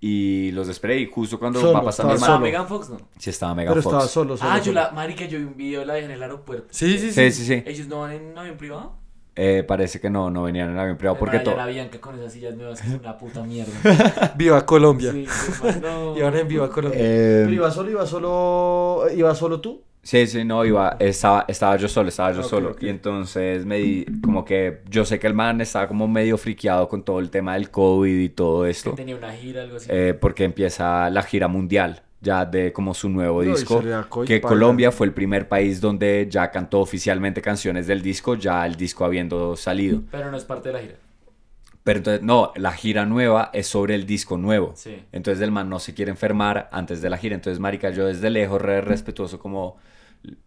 y los esperé y justo cuando solo, va pasando estaba, Megan Fox, ¿no? Sí, estaba Megan Pero Fox. Estaba solo, Ah, yo la marica yo vi un video la dejé en el aeropuerto. Sí, sí, sí. sí, sí, sí. Ellos no van en un avión privado. Eh, parece que no, no venían en avión privado porque todo. que con esas sillas nuevas que es una puta mierda. [laughs] Viva Colombia. Y ahora [laughs] en Viva Colombia. Eh... iba solo, iba solo, iba solo tú. Sí, sí, no, iba, estaba, estaba yo solo, estaba yo solo. Y entonces me di, como que yo sé que el man estaba como medio friqueado con todo el tema del COVID y todo esto. tenía una gira, algo así. Eh, porque empieza la gira mundial ya de como su nuevo disco, que Colombia fue el primer país donde ya cantó oficialmente canciones del disco, ya el disco habiendo salido. Pero no es parte de la gira. Pero entonces, no, la gira nueva es sobre el disco nuevo. Entonces el man no se quiere enfermar antes de la gira. Entonces, marica, yo desde lejos, re respetuoso, como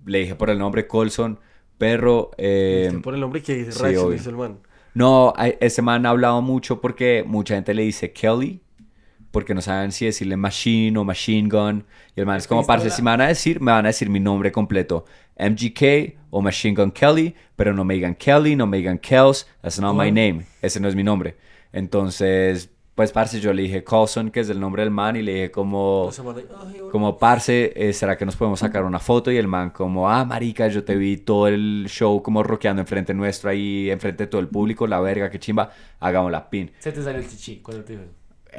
le dije por el nombre Colson, perro... Em, por el nombre que dice, dice el man. No, ese man ha hablado mucho porque mucha gente le dice Kelly porque no saben si decirle machine o machine gun. Y el man es como, parce, si me van a decir, me van a decir mi nombre completo. MGK o Machine Gun Kelly, pero no me digan Kelly, no me digan Kels, that's not my name, ese no es mi nombre. Entonces, pues parce, yo le dije Colson, que es el nombre del man, y le dije como, como parce, eh, ¿será que nos podemos sacar una foto? Y el man como, ah, marica, yo te vi todo el show como rockeando enfrente nuestro, ahí enfrente de todo el público, la verga, qué chimba, hagamos la pin. Se te sale el chichi cuando te digo.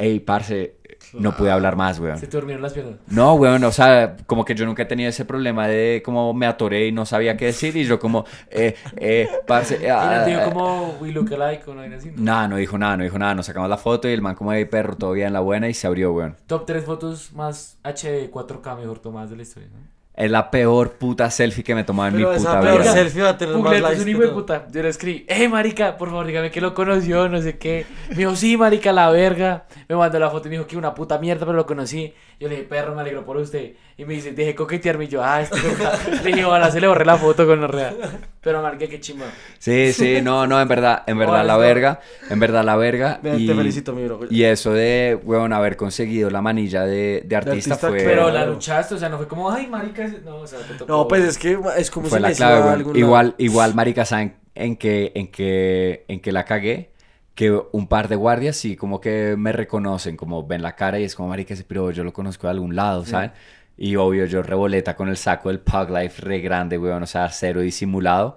Ey, parce, no pude hablar más, weón. Se te durmieron las piernas. No, weón, o sea, como que yo nunca he tenido ese problema de como me atoré y no sabía qué decir y yo como, eh, eh, parce. [laughs] no ah, dijo eh. como, we look alike o no así. no dijo nada, no dijo nada. Nos sacamos la foto y el man como, de perro, todavía en la buena y se abrió, weón. Top 3 fotos más HD 4K mejor tomadas de la historia, ¿no? Es la peor puta selfie que me tomaba en mi puta vida. Esa selfie va a tener Google, más es un puta. Yo le escribí, eh, marica, por favor, dígame que lo conoció, no sé qué. Me dijo, sí, marica, la verga. Me mandó la foto y me dijo que una puta mierda, pero lo conocí. Yo le dije, perro, me alegro por usted. Y me dice, dije, coquetearme. Y yo, ah, este [laughs] Le dije, bueno, se le borré la foto con la realidad. Pero marqué qué chimba. Sí, sí, no, no, en verdad, en [laughs] verdad, la verga. En verdad, la verga. y, te felicito, mi bro. Y eso de, weón, haber conseguido la manilla de, de, artista, fue. Pero la luchaste, o sea, no fue como, ay, marica. No, o sea, te No, pues es que es como fue si la clave, Igual, igual, marica, ¿saben en que, en que, en que la cagué? que un par de guardias sí como que me reconocen, como ven la cara y es como, marica, pero yo lo conozco de algún lado, mm. ¿sabes? Y obvio, yo reboleta con el saco del Pug Life re grande, weón, o sea, cero disimulado.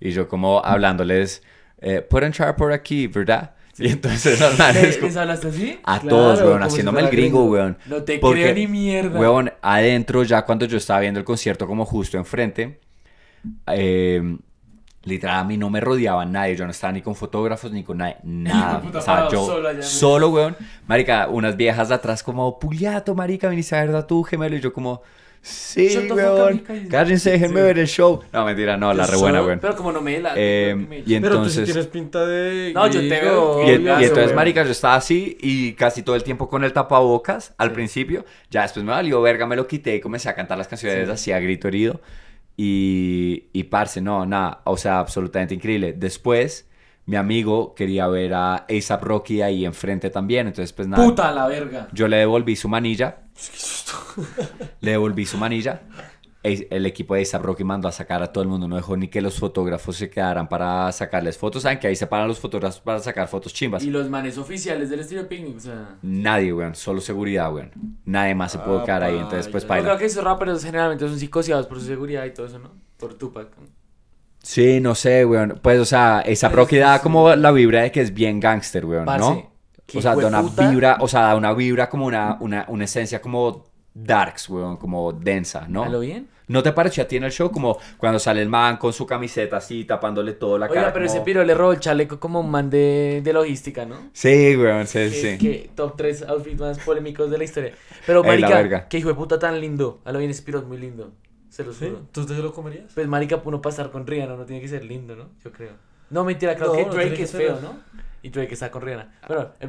Y yo como mm. hablándoles, eh, pueden entrar por aquí, ¿verdad? Y entonces [laughs] ¿Les hablaste así? A todos, weón, haciéndome el gringo, weón. No te creo ni mierda. Weón, adentro, ya cuando yo estaba viendo el concierto como justo enfrente, eh Literal, a mí no me rodeaba nadie. Yo no estaba ni con fotógrafos ni con nadie. Nada. o sea, yo solo, weón. Marica, unas viejas de atrás como, puliato, marica, viniste a ver tú tu gemelo. Y yo como, sí, yo weón. Cállense, déjenme ver el show. No, mentira, no, la re buena, weón. Pero como no me la... Eh, y entonces... tú tienes pinta de... No, yo te veo. Y, entonces, marica, yo estaba así y casi todo el tiempo con el tapabocas al principio. Ya después me valió verga, me lo quité y comencé a cantar las canciones así a grito herido. Y, y parce, no, nada, o sea, absolutamente increíble. Después, mi amigo quería ver a ASAP Rocky ahí enfrente también, entonces pues nada. ¡Puta la verga! Yo le devolví su manilla. [laughs] le devolví su manilla el equipo de esa Rocky mandó a sacar a todo el mundo, no dejó ni que los fotógrafos se quedaran para sacarles fotos. Saben que ahí se paran los fotógrafos para sacar fotos chimbas. Y los manes oficiales del Estilo Picnic, Nadie, weón, solo seguridad, weón. Nadie más se puede ah, quedar ahí, entonces pues para Yo creo que esos pero generalmente son psicoseados por su seguridad y todo eso, ¿no? Por Tupac. Sí, no sé, weón. Pues, o sea, esa Rocky da como la vibra de que es bien gangster, weón, ¿no? o sea, da una vibra, o sea, da una vibra como una, una, una esencia como darks, weón, como densa, ¿no? ¿A bien? ¿No te parece a ti en el show como cuando sale el man con su camiseta así, tapándole toda la cara? cara? pero ese piro le robó el chaleco como un man de, logística, ¿no? Sí, weón, sí, sí. Que top 3 outfits más polémicos de la historia. Pero, marica, qué hijo de puta tan lindo. A bien, ese es muy lindo. Se lo juro. ¿Tú te lo comerías? Pues, marica, uno pasar con Rihanna no tiene que ser lindo, ¿no? Yo creo. No, mentira, creo que Drake es feo, ¿no? y Drake está estar corriendo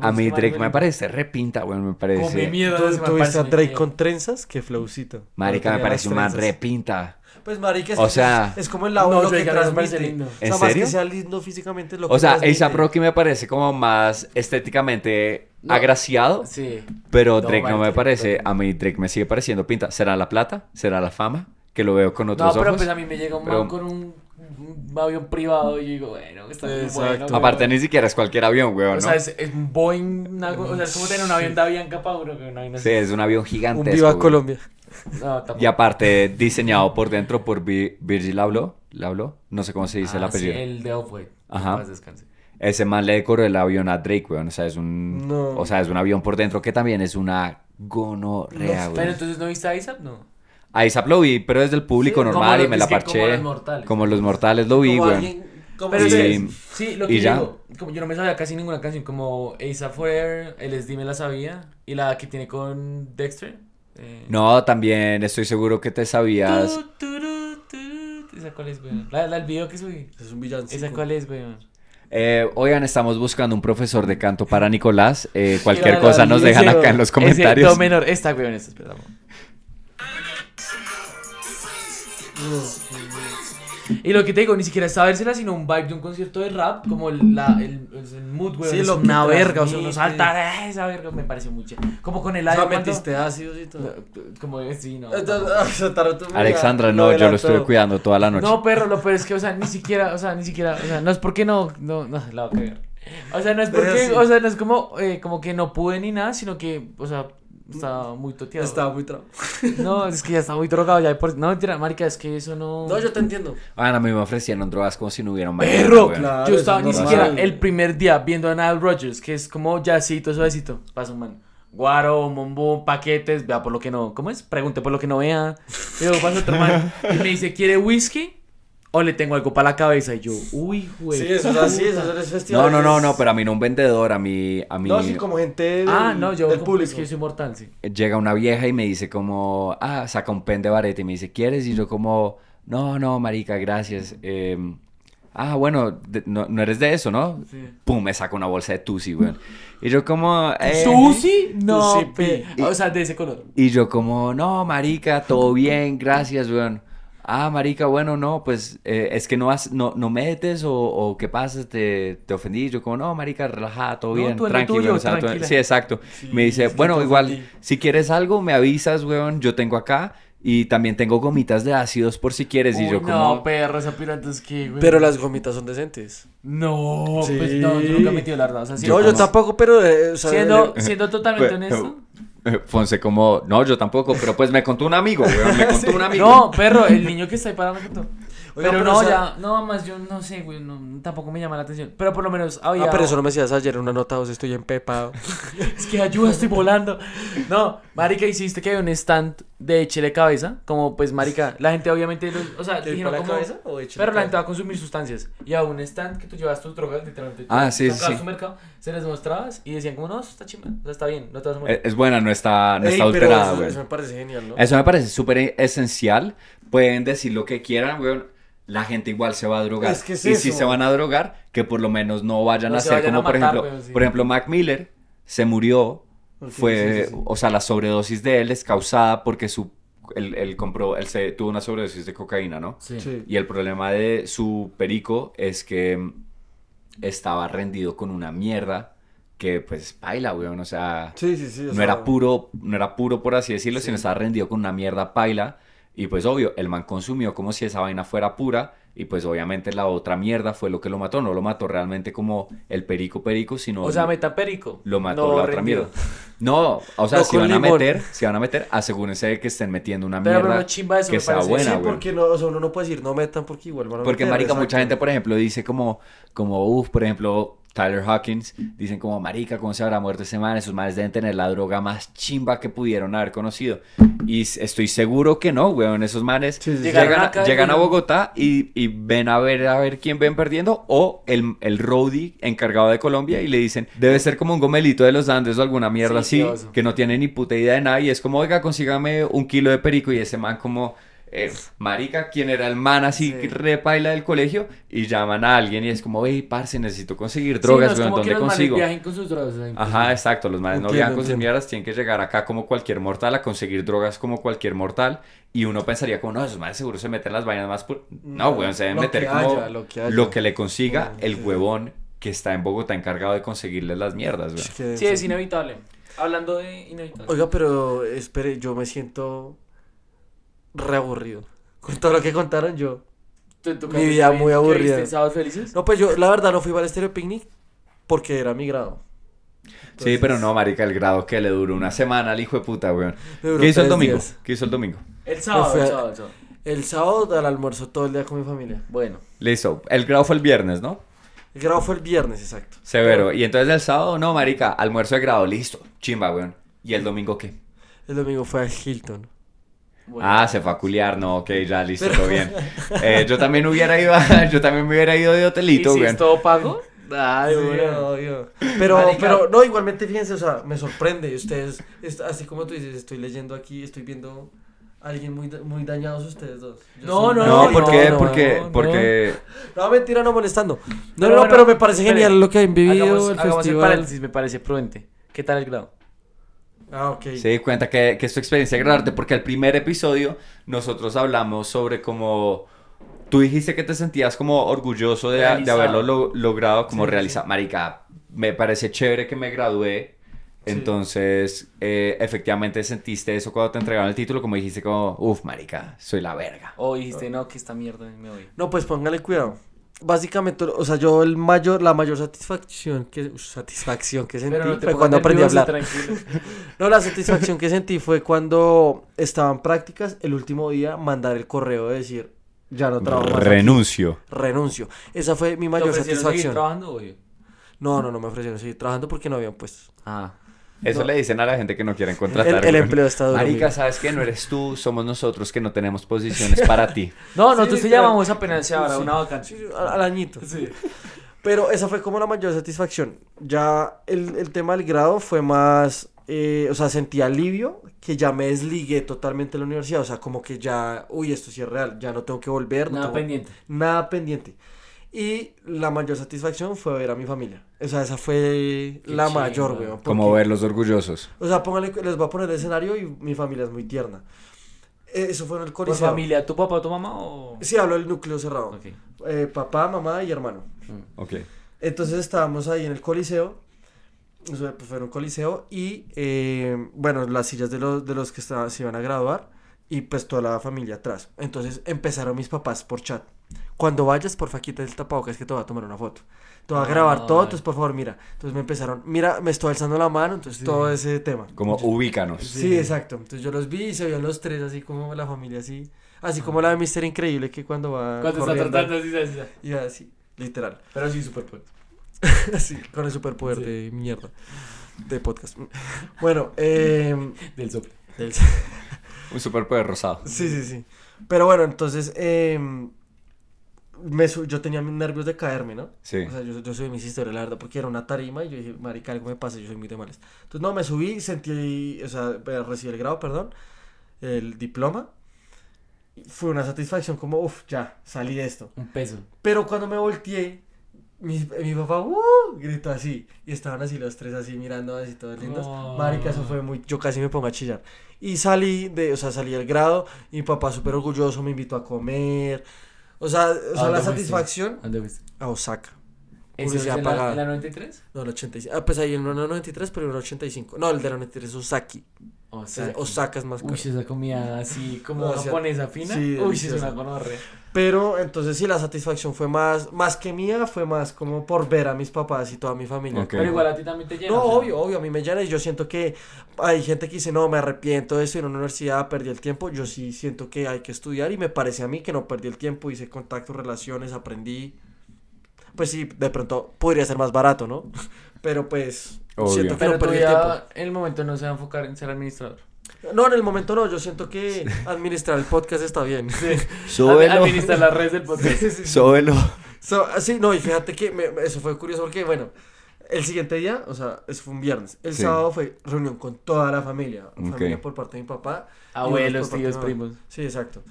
a mí Drake me, parece repinta, güey, me parece. Con mi miedo. ¿Tú, ¿tú viste a Drake con trenzas? Qué flowcito. Marica, me parece más repinta. Pues marica, es, o sea, es, como el lado no, lo que transmite. Lindo. ¿En o sea, más que sea lindo físicamente lo O sea, A$AP Rocky me parece como más estéticamente agraciado. Sí. Pero Drake no me parece, a mí Drake me sigue pareciendo pinta. ¿Será la plata? ¿Será la fama? Que lo veo con otros ojos. No, pero pues a mí me llega un man con un un avión privado y digo, bueno, está muy bueno. Aparte, ni siquiera es cualquier avión, weón. O sea, es, un Boeing, o sea, es como tener un avión de avión capaz no sí, es un avión gigante. Un Viva Colombia. No, y aparte, diseñado por dentro por Virgil Abloh, no sé cómo se dice la el ah, apellido. el de Off-White. Ese man le decoró el avión a Drake, weón. O sea, es un, o sea, es un avión por dentro que también es una gonorrea, no, Pero entonces no viste a Isaac, no. A Isaap lo vi, pero desde el público normal y me la parché. Como los mortales. Como los mortales lo vi, güey. sí, sí, lo que digo, como yo no me sabía casi ninguna canción, como Asa Forever, SD me la sabía, y la que tiene con Dexter. Eh. No, también estoy seguro que te sabías. ¿Tú, esa cuál es, güey? La, el video que subí. Es un ¿Esa cuál es, güey. Eh, oigan, estamos buscando un profesor de canto para Nicolás. Eh, cualquier cosa nos dejan acá en los comentarios. Es menor. Esta, weón, esta, esperamos. Y lo que te digo, ni siquiera es sabérsela, sino un vibe de un concierto de rap, como el, el, el mood, güey. Sí, lo una verga, o sea, uno salta, ah, esa verga me parece mucho. Como con el aire. metiste Como, sí, no. Ah, Alexandra, no, yo lo estuve cuidando toda la noche. No, perro, lo peor es que, o sea, ni siquiera, o sea, ni siquiera, o sea, no es porque no, no, no, la va a cagar. O sea, no es porque, o sea, no es como, eh, como que no pude ni nada, sino que, o sea, estaba muy toteado. Estaba muy trago. No, es que ya estaba muy drogado. Ya por... No, mentira, marica, es que eso no. No, yo te entiendo. Ah, a mí me ofrecieron drogas como si no hubiera un ¡Perro! claro, yo estaba ni siquiera el primer día viendo a Nile Rogers, que es como yacito, suavecito. Pasa un man. Guaro, bombón, paquetes, vea por lo que no. ¿Cómo es? Pregunte por lo que no vea. pasa otro man y me dice, ¿quiere whisky? o le tengo algo para la cabeza y yo, uy, güey. Sí, eso es así, eso es [laughs] festival. No, no, no, no, pero a mí no un vendedor, a mí, a mí. No, sí, como gente del, ah, no, yo Es que yo soy mortal, sí. Llega una vieja y me dice como, ah, saca un pen de barete y me dice, ¿quieres? Y yo como, no, no, marica, gracias. Em, ah, bueno, no, eres de eso, ¿no? Pum, me saca una bolsa de Tusi, güey. Y yo como... Eh, No, o sea, de ese color. Y yo como, no, marica, todo bien, gracias, güey ah, marica, bueno, no, pues eh, es que no, no, no metes o, o qué pasa, te, te ofendí. Yo como, no, marica, relajada, todo bien, tranquilo. sí, exacto. me dice, bueno, igual, si quieres algo, me avisas, weón, yo tengo acá. Y también tengo gomitas de ácidos por si quieres. y yo como. No, perro, esa pirata es que, güey. Pero las gomitas son decentes. No, pues no, yo nunca he metido la verdad. yo, tampoco, pero. Eh, siendo, siendo totalmente honesto. Eh, eh, Fonse como, no, yo tampoco, pero pues me contó un amigo, güey, me [laughs] contó un amigo. No, perro, el niño que está ahí parado me contó pero, no, ya, no, más yo no sé, güey, no, tampoco me llama la atención. Pero por lo menos había... Ah, ah, pero eso no me decías ayer en una nota, sea, estoy empepado. [laughs] es que ayuda, estoy volando. No, marica, hiciste que había un stand de échele cabeza, como pues, marica, la gente obviamente, o sea, dijeron como... Cabeza, pero la gente va a consumir sustancias. Y a un stand que tú llevas tus drogas, literalmente. Ah, sí, mercado, se les mostrabas y decían como, no, está chimba, o sea, está bien, no te vas a morir. Eh, es, buena, no está, no está alterada, eso, eso, me parece genial, ¿no? Eso me parece súper esencial. Pueden decir lo que quieran, güey la gente igual se va a drogar. y si se van a drogar, que por lo menos no vayan a hacer como, por ejemplo, pues, por ejemplo, Mac Miller se murió, fue, o sea, la sobredosis de él es causada porque su, él, compró, él se, tuvo una sobredosis de cocaína, ¿no? Y el problema de su perico es que estaba rendido con una mierda que pues paila weón, o sea, no era puro, no era puro por así decirlo, sino estaba rendido con una mierda paila y pues obvio, el man consumió como si esa vaina fuera pura y pues obviamente la otra mierda fue lo que lo mató, no lo mató realmente como el perico perico, sino... O sea, meta perico. Lo mató la otra mierda. No, o sea, si van a meter, si van a meter, asegúrense de que estén metiendo una pero, mierda chimba eso, que sea buena, sí, porque no, o uno no puede decir no metan porque igual van a Porque marica, mucha gente, por ejemplo, dice como, como, uf, por ejemplo, Tyler Hawkins, dicen como, marica, ¿cómo se habrá muerto ese man? Esos manes deben tener la droga más chimba que pudieron haber conocido. Y estoy seguro que no, weón. Esos manes llegan, a, Bogotá y, ven a ver a ver quién ven perdiendo o el, el roadie encargado de Colombia y le dicen, debe ser como un gomelito de los Andes o alguna mierda así, que no tiene ni puta idea de nada y es como, oiga, consígame un kilo de perico y ese man como... Eh, marica, quien era el man así repaila del colegio y llaman a alguien y es como, hey, parce, necesito conseguir drogas, sí, no, ¿dónde que los consigo? Viajen con sus drogas. Ajá, exacto, los manes no viajan con sus mierdas, tienen que llegar acá como cualquier mortal a conseguir drogas como cualquier mortal y uno pensaría como, no, esos manes seguro se meten las vainas más... por No, mm, weón, se deben meter como lo que, le consiga el huevón que está en Bogotá encargado de conseguirles las mierdas, weón. Sí, es inevitable. Hablando de inevitable. Oiga, pero espere, yo me siento reaburrido, Con todo lo que contaron yo. mi vida muy aburrida. ¿Sábados felices? No, pues yo la verdad no fui para el Estéreo Picnic porque era mi grado. Sí, pero no, marica, el grado que le duró una semana al hijo de puta, weón. ¿Qué hizo el domingo? ¿Qué hizo el domingo? El sábado, el sábado, el sábado. al almuerzo todo el día con mi familia. Bueno. Listo. El grado fue el viernes, ¿no? El grado fue el viernes, exacto. Severo. Y entonces el sábado, no, marica, almuerzo de grado, listo. Chimba, weón. ¿Y el domingo qué? El domingo fue a Hilton ah, se fue a culiar, no, ok, ya [laughs] listo, todo bien. Eh, yo también hubiera ido, [laughs] yo también me hubiera ido de hotelito, ¿Y si es todo pago? Ay, bueno. obvio. Pero, pero, no, igualmente, fíjense, o sea, me sorprende. Y ustedes, así como tú dices, estoy leyendo aquí, estoy viendo a alguien muy, muy dañados ustedes dos. no, no, no, no, ¿por qué? No, porque, porque. No, mentira, no molestando. No, no, pero me parece genial lo que han vivido. el festival. me parece prudente. ¿Qué tal el grado? Ah, ok. Se di cuenta que, que es tu experiencia de graduarte, porque el primer episodio nosotros hablamos sobre cómo tú dijiste que te sentías como orgulloso de, de haberlo logrado, como realizar. Marica, me parece chévere que me gradué. Entonces, eh, efectivamente sentiste eso cuando te entregaron el título, como dijiste como, uff, marica, soy la verga. O dijiste, no, que esta mierda me voy. No, pues póngale cuidado. Básicamente, o sea, yo el mayor, la mayor satisfacción que, satisfacción que sentí fue cuando aprendí a hablar. [laughs] no, la satisfacción que sentí fue cuando estaban prácticas, el último día mandar el correo de decir, ya no trabajo más. Renuncio. Renuncio. Esa fue mi mayor satisfacción. Seguir trabajando, No, no, no me ofrecieron seguir trabajando porque no habían puesto. Ah. Eso le dicen a la gente que no quieren contratar. El, empleo está duro. Marica, ¿sabes qué? No eres tú, somos nosotros que no tenemos posiciones para ti. [laughs] No, nosotros sí, te llamamos apenas ahora, a una vacancia. Al añito. Sí. Pero esa fue como la mayor satisfacción. Ya el, el tema del grado fue más, eh, o sea, sentí alivio que ya me desligué totalmente de la universidad. O sea, como que ya, uy, esto sí es real, ya no tengo que volver. nada pendiente. Nada pendiente. Y la mayor satisfacción fue ver a mi familia. O sea, esa fue la mayor, güey. Como verlos orgullosos. O sea, póngale, les voy a poner el escenario y mi familia es muy tierna. E, eso fue en el coliseo. ¿Tu familia? ¿Tu papá, tu mamá o...? Sí, hablo del núcleo cerrado. Eh, papá, mamá y hermano. Mm. Ok. Entonces estábamos ahí en el coliseo. O pues, fue en un coliseo y, eh, bueno, las sillas de los, de los que se iban a graduar y pues toda la familia atrás. Entonces empezaron mis papás por chat. Cuando vayas, porfa, quítate el tapabocas que es te voy a tomar una foto. Te voy a ah, grabar todo, entonces por favor, mira. Entonces me empezaron, mira, me estoy alzando la mano, entonces todo ese tema. Como ubícanos. Sí, exacto. Entonces yo los vi y se veían los tres, así como la familia, así. Así como la de Mister Increíble que cuando va. Cuando está tratando, así, así. Y así, literal. Pero sí, superpoder. [laughs] sí, con el superpoder de mierda. De podcast. [laughs] Bueno, em, [laughs] Del sople. Un superpoder rosado. Sí, sí, sí. Pero bueno, entonces. Eh, me yo tenía mis nervios de caerme, ¿no? Sí. O sea, yo, yo subí mis historias, la verdad, porque era una tarima y yo dije, marica, algo me pasa, yo soy muy de males. Entonces, no, me subí, sentí, o sea, eh, recibí el grado, perdón, el diploma. Fue una satisfacción como, uff, ya, salí de esto. Un peso. Pero cuando me volteé, mi, mi papá, ¡uh! gritó así. Y estaban así los tres, así mirando, así todos lindos. Marica, eso fue muy. Yo casi me pongo a chillar. Y salí de, o sea, salí del grado. Y mi papá, súper orgulloso, me invitó a comer. O sea, o sea la satisfacción a Osaka. Ese se ¿En la 93? No, el 85. Ah, pues hay no en la 93, pero el 85. No, el de la 93 Osaki. Osaki. Osaka es más caro. Uy, esa comida así como japonesa fina. Sí, Uy, sí, es una Pero entonces sí, la satisfacción fue más, más que mía, fue más como por ver a mis papás y toda mi familia. Pero igual a ti también te llena. No, obvio, obvio, a mí me llena y yo siento que hay gente que dice, no, me arrepiento de eso, en la una universidad, perdí el tiempo. Yo sí siento que hay que estudiar y me parece a mí que no perdí el tiempo, hice contactos, relaciones, aprendí pues sí, de pronto podría ser más barato, ¿no? [laughs] Pero pues siento que Pero no el En el momento no se va a enfocar en ser administrador. No, en el momento no, yo siento que [laughs] administrar el podcast está bien. Sí. Súbelo. [laughs] Administrar las redes del podcast. Sí, sí, sí, no, y fíjate que eso fue curioso porque, bueno, el siguiente día, o sea, eso fue un viernes. El sábado fue reunión con toda la familia. Familia por parte de mi papá. Abuelos, tíos, primos. Sí, exacto.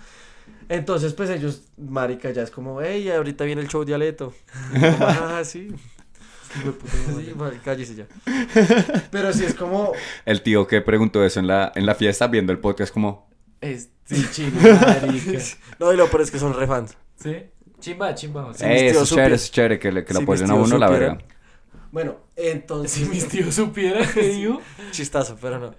Entonces, pues ellos, marica, ya es como, hey, ahorita viene el show de Aleto. [laughs] ah, sí. Sí, cállese ya. Pero sí es como. El tío que preguntó eso en la, en la fiesta viendo el podcast, como. Es, sí, chimba, marica. [laughs] No, y lo peor es que son refans Sí. Chimba, chimba. Sí, eh, eso es chévere, es que, que lo si a uno, la verdad. Bueno, entonces. Si mis tíos supieran que [laughs] digo. Chistazo, pero no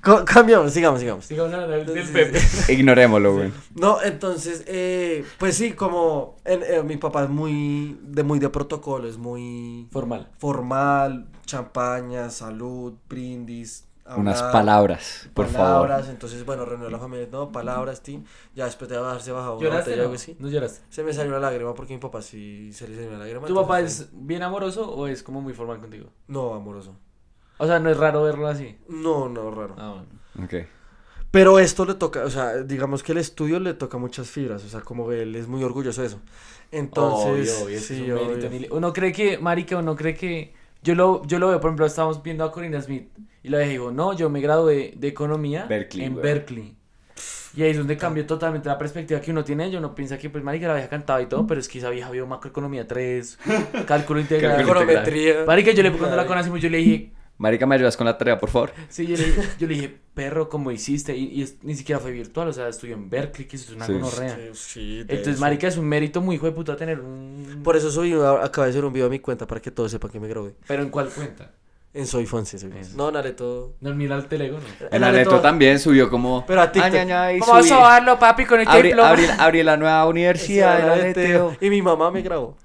cambiamos, sigamos, sigamos. sigamos [laughs] Ignorémoslo, güey. No, entonces, eh, pues sí, como eh, mi papá es muy de, muy de protocolo, es muy... Formal. Formal, champaña, salud, brindis. Unas palabras, por palabras, entonces, bueno, reunió la familia, no, palabras, Tim. Ya después te darse a una ¿Lloraste? No? así. no lloraste. Se me salió una lágrima porque mi papá sí se le salió una lágrima. ¿Tu papá es bien amoroso o es como muy formal contigo? No, amoroso. O sea, no es raro verlo así. No, no, raro. Ah, bueno. Ok. Pero esto le toca, o sea, digamos que el estudio le toca muchas fibras, o sea, como él es muy orgulloso de eso. Entonces, obvio, obvio, sí, uno cree que, marica, uno cree que yo lo, yo lo veo, por ejemplo, estábamos viendo a Corina Smith y la dije, no, yo me gradué de economía en Berkeley. Y ahí es donde cambió totalmente la perspectiva que uno tiene. Yo no piensa que, pues, marica, la había cantado y todo, pero es que esa vieja vio macroeconomía 3, [laughs] cálculo integral. Econometría. Marica, yo le, cuando la mucho yo le dije, Marica, ¿me ayudas con la tarea, por favor? Sí, yo le, dije, perro, ¿cómo hiciste? Y, ni siquiera fue virtual, o sea, estudió en Berkeley, que es una sí. gonorrea. Sí, Entonces, marica, es un mérito muy hijo de puta tener un... Por eso soy, acabé de hacer un video a mi cuenta para que todos sepan que me grabé. ¿Pero en cuál cuenta? En Soy Fonse, soy Fonse. No, todo. No, mira el teléfono. El Nareto también subió como. Pero a ¿Cómo vas a sobarlo, papi, con el templo? Abrí, la nueva universidad. y mi mamá me grabó.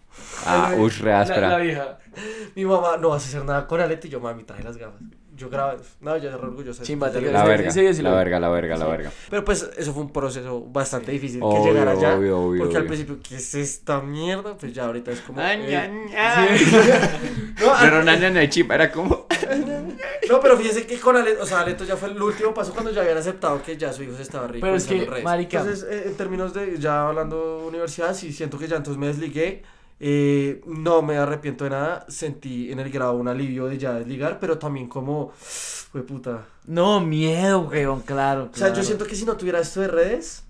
Ah, uy, re áspera. la vieja. [laughs] mi mamá, no vas a hacer nada con Aleto. Y yo, mami, traje las gafas. Yo grabé, no, yo era orgulloso. Chimba, sé la, verga, sí, la verga, la verga, la verga. Pero pues eso fue un proceso bastante difícil obvio, que allá. Obvio, obvio, porque al principio, ¿qué es esta mierda? Pues ya ahorita es como. Eh, [laughs] [laughs] no, pero ah, na, era como. no, pero fíjense que con Aleto, o sea, Aleto ya fue el último paso cuando ya habían aceptado que ya su hijo se estaba rico. Pero es que, marica. Entonces, eh, en términos de ya hablando universidad, siento que ya entonces me desligué eh, no me arrepiento de nada. Sentí en el grado un alivio de ya desligar, pero también como. Fue puta. No, miedo, weón, claro, O sea, yo siento que si no tuviera esto de redes.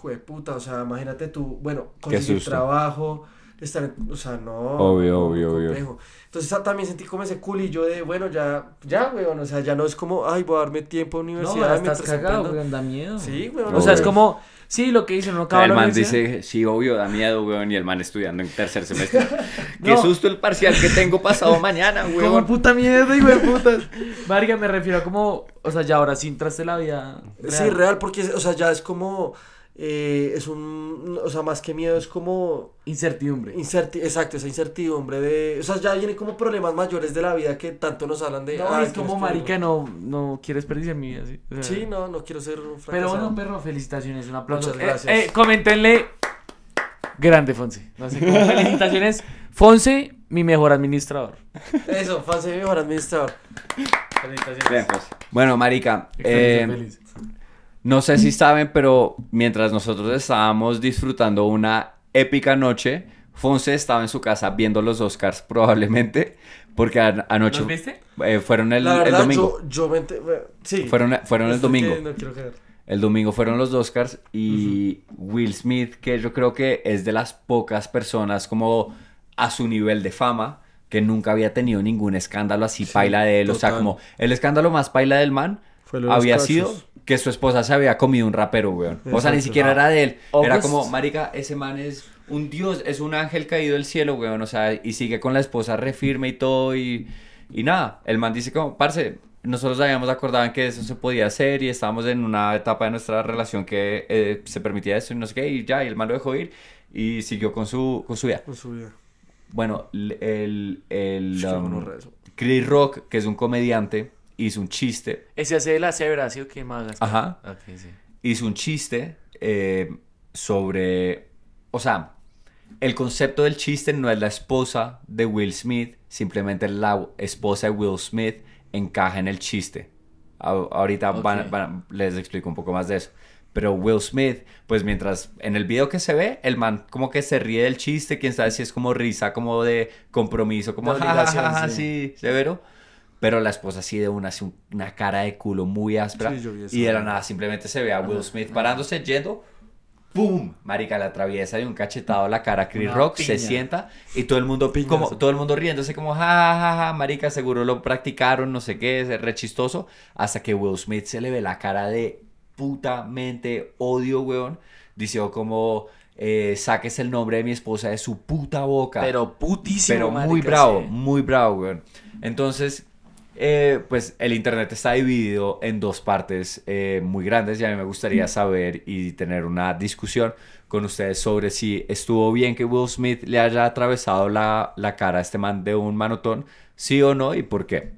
Fue puta, o sea, imagínate tú, bueno, conseguir trabajo, estar en, O sea, no. Obvio, obvio, obvio. Entonces ah, también sentí como ese culillo de, bueno, ya, ya, weón, o sea, ya no es como, ay, voy a darme tiempo a universidad. No, estás cagado, weón, da miedo. Sí, weón. O sea, es como Sí, lo que dicen, no cabrón. El man dice, sí, obvio, da miedo, weón, y el man estudiando en tercer semestre. [laughs] Qué susto el parcial que tengo pasado mañana, [laughs] weón. Como puta mierda, hijo de putas. Varga, me refiero a como, o sea, ya ahora sí entraste la vida. Sí, real, porque, o sea, ya es como eh, es un, o sea, más que miedo es como... Incertidumbre. exacto, esa incertidumbre de... O sea, ya vienen como problemas mayores de la vida que tanto nos hablan de... No, es como marica, no, no quieres desperdiciar mi vida, ¿sí? no, no quiero ser un Pero bueno, perro, felicitaciones, un aplauso. Muchas eh, gracias. Eh, Grande, Fonse. Felicitaciones. Fonse, mi mejor administrador. Eso, Fonse, mi mejor administrador. Felicitaciones. Bueno, marica. Eh, feliz. No sé si saben, pero mientras nosotros estábamos disfrutando una épica noche, Fonse estaba en su casa viendo los Oscars [laughs] probablemente, porque anoche... viste? Eh, fueron el, domingo. Fueron, fueron el domingo. El domingo fueron los Oscars y Will Smith, que yo creo que es de las pocas personas como a su nivel de fama, que nunca había tenido ningún escándalo así paila de él. O sea, como el escándalo más paila del man había sido que su esposa se había comido un rapero, weón. O sea, ni siquiera era de él. Era como, marica, ese man es un dios, es un ángel caído del cielo, weón. O sea, y sigue con la esposa refirme y todo. Y, y nada, el man dice como, parce, nosotros habíamos acordado que eso se podía hacer y estábamos en una etapa de nuestra relación que eh, se permitía eso y no sé qué. Y ya, y el man lo dejó ir y siguió con su, con su vida. Con su vida. Bueno, el... el, um, Chris Rock, que es un comediante hizo un chiste. Ese hace el hace ¿O que más? Ajá. Okay, sí. Hizo un chiste eh, sobre. O sea, el concepto del chiste no es la esposa de Will Smith, simplemente la esposa de Will Smith encaja en el chiste. ahorita les explico un poco más de eso. Pero Will Smith, pues mientras en el video que se ve, el man como que se ríe del chiste, quién sabe si es como risa, como de compromiso, como de sí, severo pero la esposa así de una, una cara de culo muy áspera. y de la nada simplemente se ve a Will Smith parándose, yendo, ¡pum! Marica la atraviesa de un cachetado a la cara Chris Rock, se sienta y todo el mundo como todo el mundo riéndose como ja, ja, ja, marica, seguro lo practicaron, no sé qué, es rechistoso, hasta que Will Smith se le ve la cara de putamente odio, weón. Dice como eh, saques el nombre de mi esposa de su puta boca. Pero putísimo. Pero muy bravo, muy bravo, weón. Entonces, eh, pues el Internet está dividido en dos partes eh, muy grandes y a mí me gustaría mm. saber y tener una discusión con ustedes sobre si estuvo bien que Will Smith le haya atravesado la, cara a este man de un manotón, sí o no y por qué.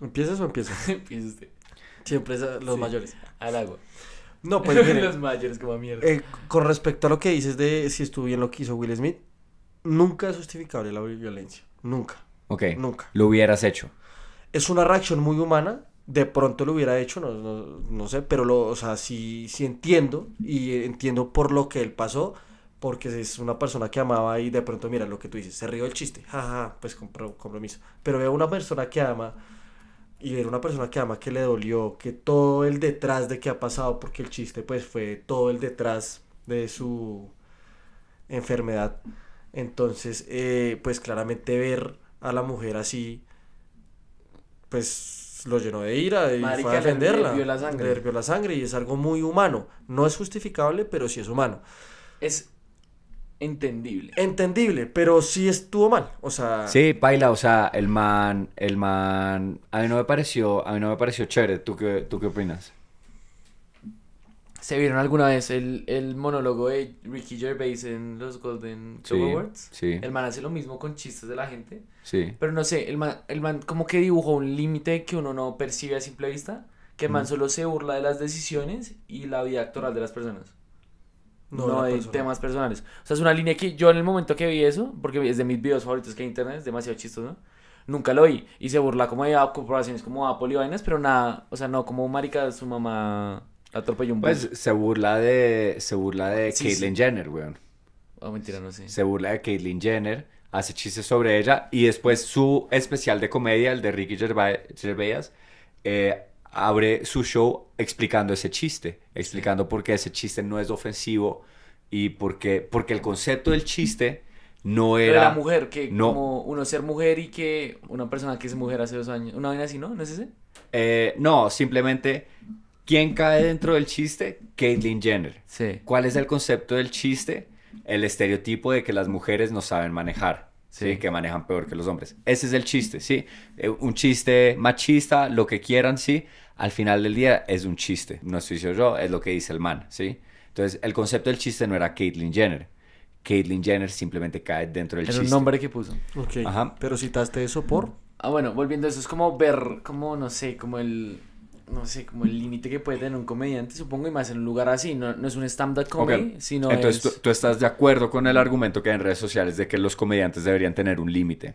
¿Empiezas o empiezas? [laughs] Empieza Siempre los mayores, al agua. No, pues [laughs] los mayores como mierda. Eh, con respecto a lo que dices de si estuvo bien lo que hizo Will Smith, nunca es justificable la violencia, nunca. Ok. Nunca. Lo hubieras hecho es una reacción muy humana. De pronto lo hubiera hecho, no, sé, pero lo, o sea, sí, entiendo y entiendo por lo que él pasó, porque es una persona que amaba y de pronto, mira lo que tú dices, se rió el chiste, jaja, pues compromiso. Pero veo una persona que ama y era una persona que ama que le dolió, que todo el detrás de que ha pasado, porque el chiste pues fue todo el detrás de su enfermedad. Entonces, eh, pues claramente ver a la mujer así pues lo llenó de ira y fue a defenderla. la sangre. la sangre y es algo muy humano. No es justificable, pero sí es humano. Es entendible. Entendible, pero sí estuvo mal, o sea... Sí, paila, o sea, el man, el man, a mí no me pareció, a mí no me pareció chévere, ¿tú qué, tú qué opinas? ¿Se vieron alguna vez el, el monólogo de Ricky Gervais en los Golden Globe Awards? Sí. El man hace lo mismo con chistes de la gente. Sí. Pero no sé, el man, el como que dibujó un límite que uno no percibe a simple vista, que el man mm. solo se burla de las decisiones y la vida actoral de las personas. No, hay de temas personales. O sea, es una línea que yo en el momento que vi eso, porque es de mis videos favoritos que hay en internet, es demasiado chistoso, nunca lo vi. Y se burla como de ocupaciones, como Apple y pero nada, o sea, no, como marica su mamá un pues, se burla de, se burla de Caitlyn Jenner, weón. Ah, mentira, no sé. Se burla de Caitlyn Jenner, hace chistes sobre ella y después su especial de comedia, el de Ricky Gervais, eh, abre su show explicando ese chiste, explicando por qué ese chiste no es ofensivo y por qué, porque el concepto del chiste no era... la mujer, que no, como uno ser mujer y que una persona que es mujer hace dos años, una vaina así, ¿no? ¿No es ese? Eh, no, simplemente ¿Quién cae dentro del chiste? Caitlyn Jenner. Sí. ¿Cuál es el concepto del chiste? El estereotipo de que las mujeres no saben manejar. Sí. Que manejan peor que los hombres. Ese es el chiste, ¿sí? Eh, un chiste machista, lo que quieran, ¿sí? Al final del día es un chiste. No estoy diciendo yo, es lo que dice el man, ¿sí? Entonces, el concepto del chiste no era Caitlyn Jenner. Caitlyn Jenner simplemente cae dentro del chiste. Era un nombre que puso. Ok. Ajá. Pero citaste eso por... Ah, bueno, volviendo a eso, es como ver, como, no sé, como el no sé, como el límite que puede tener un comediante, supongo, y más en un lugar así, no, es un stand-up comedy, sino Entonces, ¿tú, estás de acuerdo con el argumento que hay en redes sociales de que los comediantes deberían tener un límite?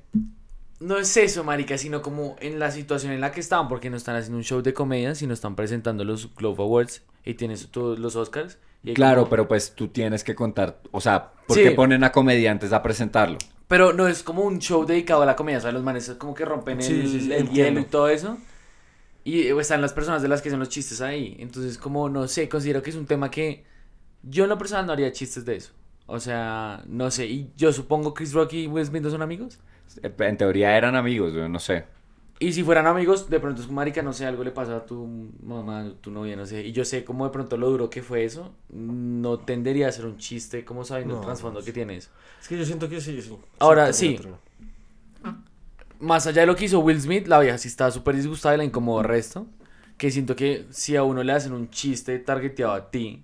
No es eso, marica, sino como en la situación en la que estaban, porque no están haciendo un show de comedia, sino están presentando los Globe Awards y tienes todos los Oscars. claro, pero pues tú tienes que contar, o sea, ¿por qué ponen a comediantes a presentarlo? Pero no es como un show dedicado a la comedia, o sea, los manes como que rompen el, el hielo y todo eso. Y eh, pues, están las personas de las que son los chistes ahí. Entonces, como no sé, considero que es un tema que yo en lo personal no haría chistes de eso. O sea, no sé. Y yo supongo que Chris Rock y Will Smith son amigos. Eh, en teoría eran amigos, no sé. Y si fueran amigos, de pronto es como, marica, no sé, algo le pasa a tu mamá, tu novia, no sé. Y yo sé cómo de pronto lo duro que fue eso. No tendería a ser un chiste, como sabes? no, el trasfondo que tiene eso. Es que yo siento que sí, sí. Ahora, sí, más allá de lo que hizo Will Smith, la vieja sí estaba súper disgustada y la incomodó el resto. Que siento que si a uno le hacen un chiste targeteado a ti,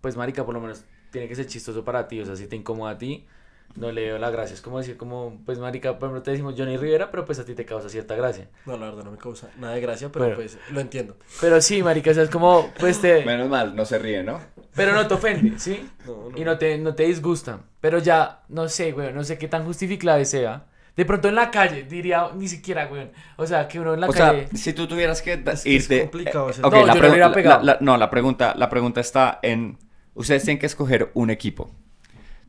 pues marica, por lo menos tiene que ser chistoso para ti. O sea, si te incomoda a ti, no le veo la gracia. Es como decir, como, pues marica, por ejemplo, te decimos Johnny Rivera, pero pues a ti te causa cierta gracia. No, la verdad no me causa nada de gracia, pero pues lo entiendo. Pero sí, marica, o sea, es como, pues te... Menos mal, no se ríe, ¿no? Pero no te ofende, ¿sí? Y no te, no te disgusta. Pero ya, no sé, güey, no sé qué tan justificable sea de pronto en la calle, diría, ni siquiera, güey. O sea, que uno en la calle. O sea, si tú tuvieras que es, irte. Es eh, complicado. O okay, no, la no La, pregunta, la pregunta está en. Ustedes tienen que escoger un equipo.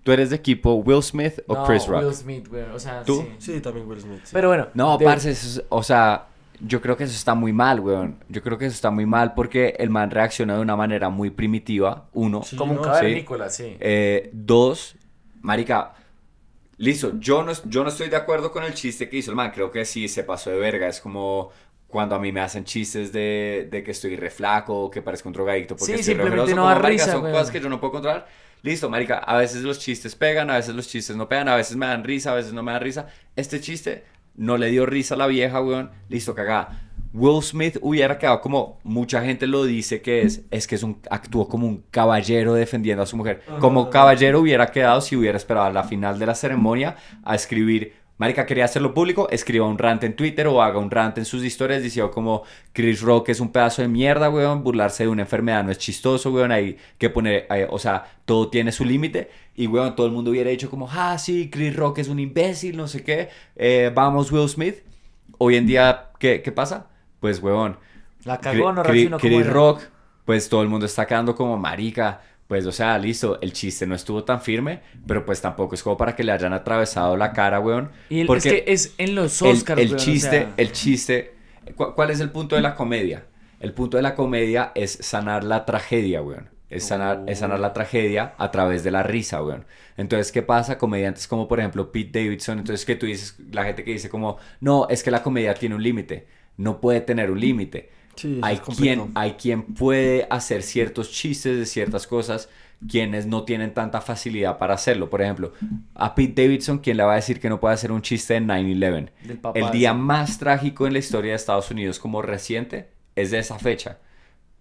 ¿Tú eres de equipo Will Smith o Chris Rock? Will Smith, güey. O sea, ¿Tú? Sí. también Will Smith. Pero bueno. No, parce, o sea, yo creo que eso está muy mal, weón. Yo creo que eso está muy mal porque el man reacciona de una manera muy primitiva. Uno. como un cavernícola, sí. Eh, dos, marica, Listo, yo no, yo no estoy de acuerdo con el chiste que hizo el man, creo que sí, se pasó de verga, es como cuando a mí me hacen chistes de, que estoy reflaco, que parezco un drogadicto, porque sí, simplemente no da risa, son cosas que yo no puedo controlar. Listo, marica, a veces los chistes pegan, a veces los chistes no pegan, a veces me dan risa, a veces no me dan risa. Este chiste no le dio risa a la vieja, weón, listo, cagada Will Smith hubiera quedado como mucha gente lo dice que es, es que es un, actuó como un caballero defendiendo a su mujer. Como caballero hubiera quedado si hubiera esperado a la final de la ceremonia a escribir, Marica quería hacerlo público, escriba un rant en Twitter o haga un rant en sus historias diciendo como Chris Rock es un pedazo de mierda, weón, burlarse de una enfermedad no es chistoso, weón, hay que poner, o sea, todo tiene su límite. Y, weón, todo el mundo hubiera dicho como, ah, sí, Chris Rock es un imbécil, no sé qué, eh, vamos Will Smith. Hoy en día, ¿qué, qué pasa? pues huevón. La cagó, no como Rock, pues todo el mundo está quedando como marica. Pues, o sea, listo, el chiste no estuvo tan firme, pero pues tampoco es como para que le hayan atravesado la cara, weón. Y porque es que es en los Oscars, El, el chiste, el chiste. ¿Cuál es el punto de la comedia? El punto de la comedia es sanar la tragedia, weón. Es sanar, es sanar, la oh. tragedia a través de la risa, weón. Entonces, ¿qué pasa? Comediantes como, por ejemplo, Pete Davidson. Entonces, que tú dices, la gente que dice como, no, es que la comedia tiene un límite no puede tener un límite. hay, quien, hay quien puede hacer ciertos chistes de ciertas cosas, quienes no tienen tanta facilidad para hacerlo. Por ejemplo, a Pete Davidson, quien le va a decir que no puede hacer un chiste de 9-11? El día más trágico en la historia de Estados Unidos como reciente es de esa fecha.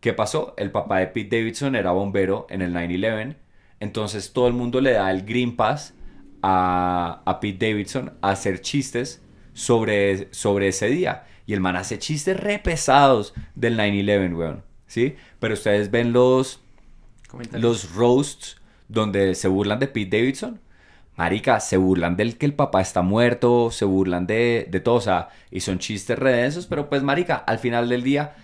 ¿Qué pasó? El papá de Pete Davidson era bombero en el 9-11, entonces todo el mundo le da el Green Pass a, a Pete Davidson a hacer chistes sobre, sobre ese día. Y el man hace chistes re pesados del 9-11, weón. ¿Sí? Pero ustedes ven los, los roasts donde se burlan de Pete Davidson. Marica, se burlan del que el papá está muerto, se burlan de, de todo, o sea, y son chistes densos. pero pues, Marica, al final del día,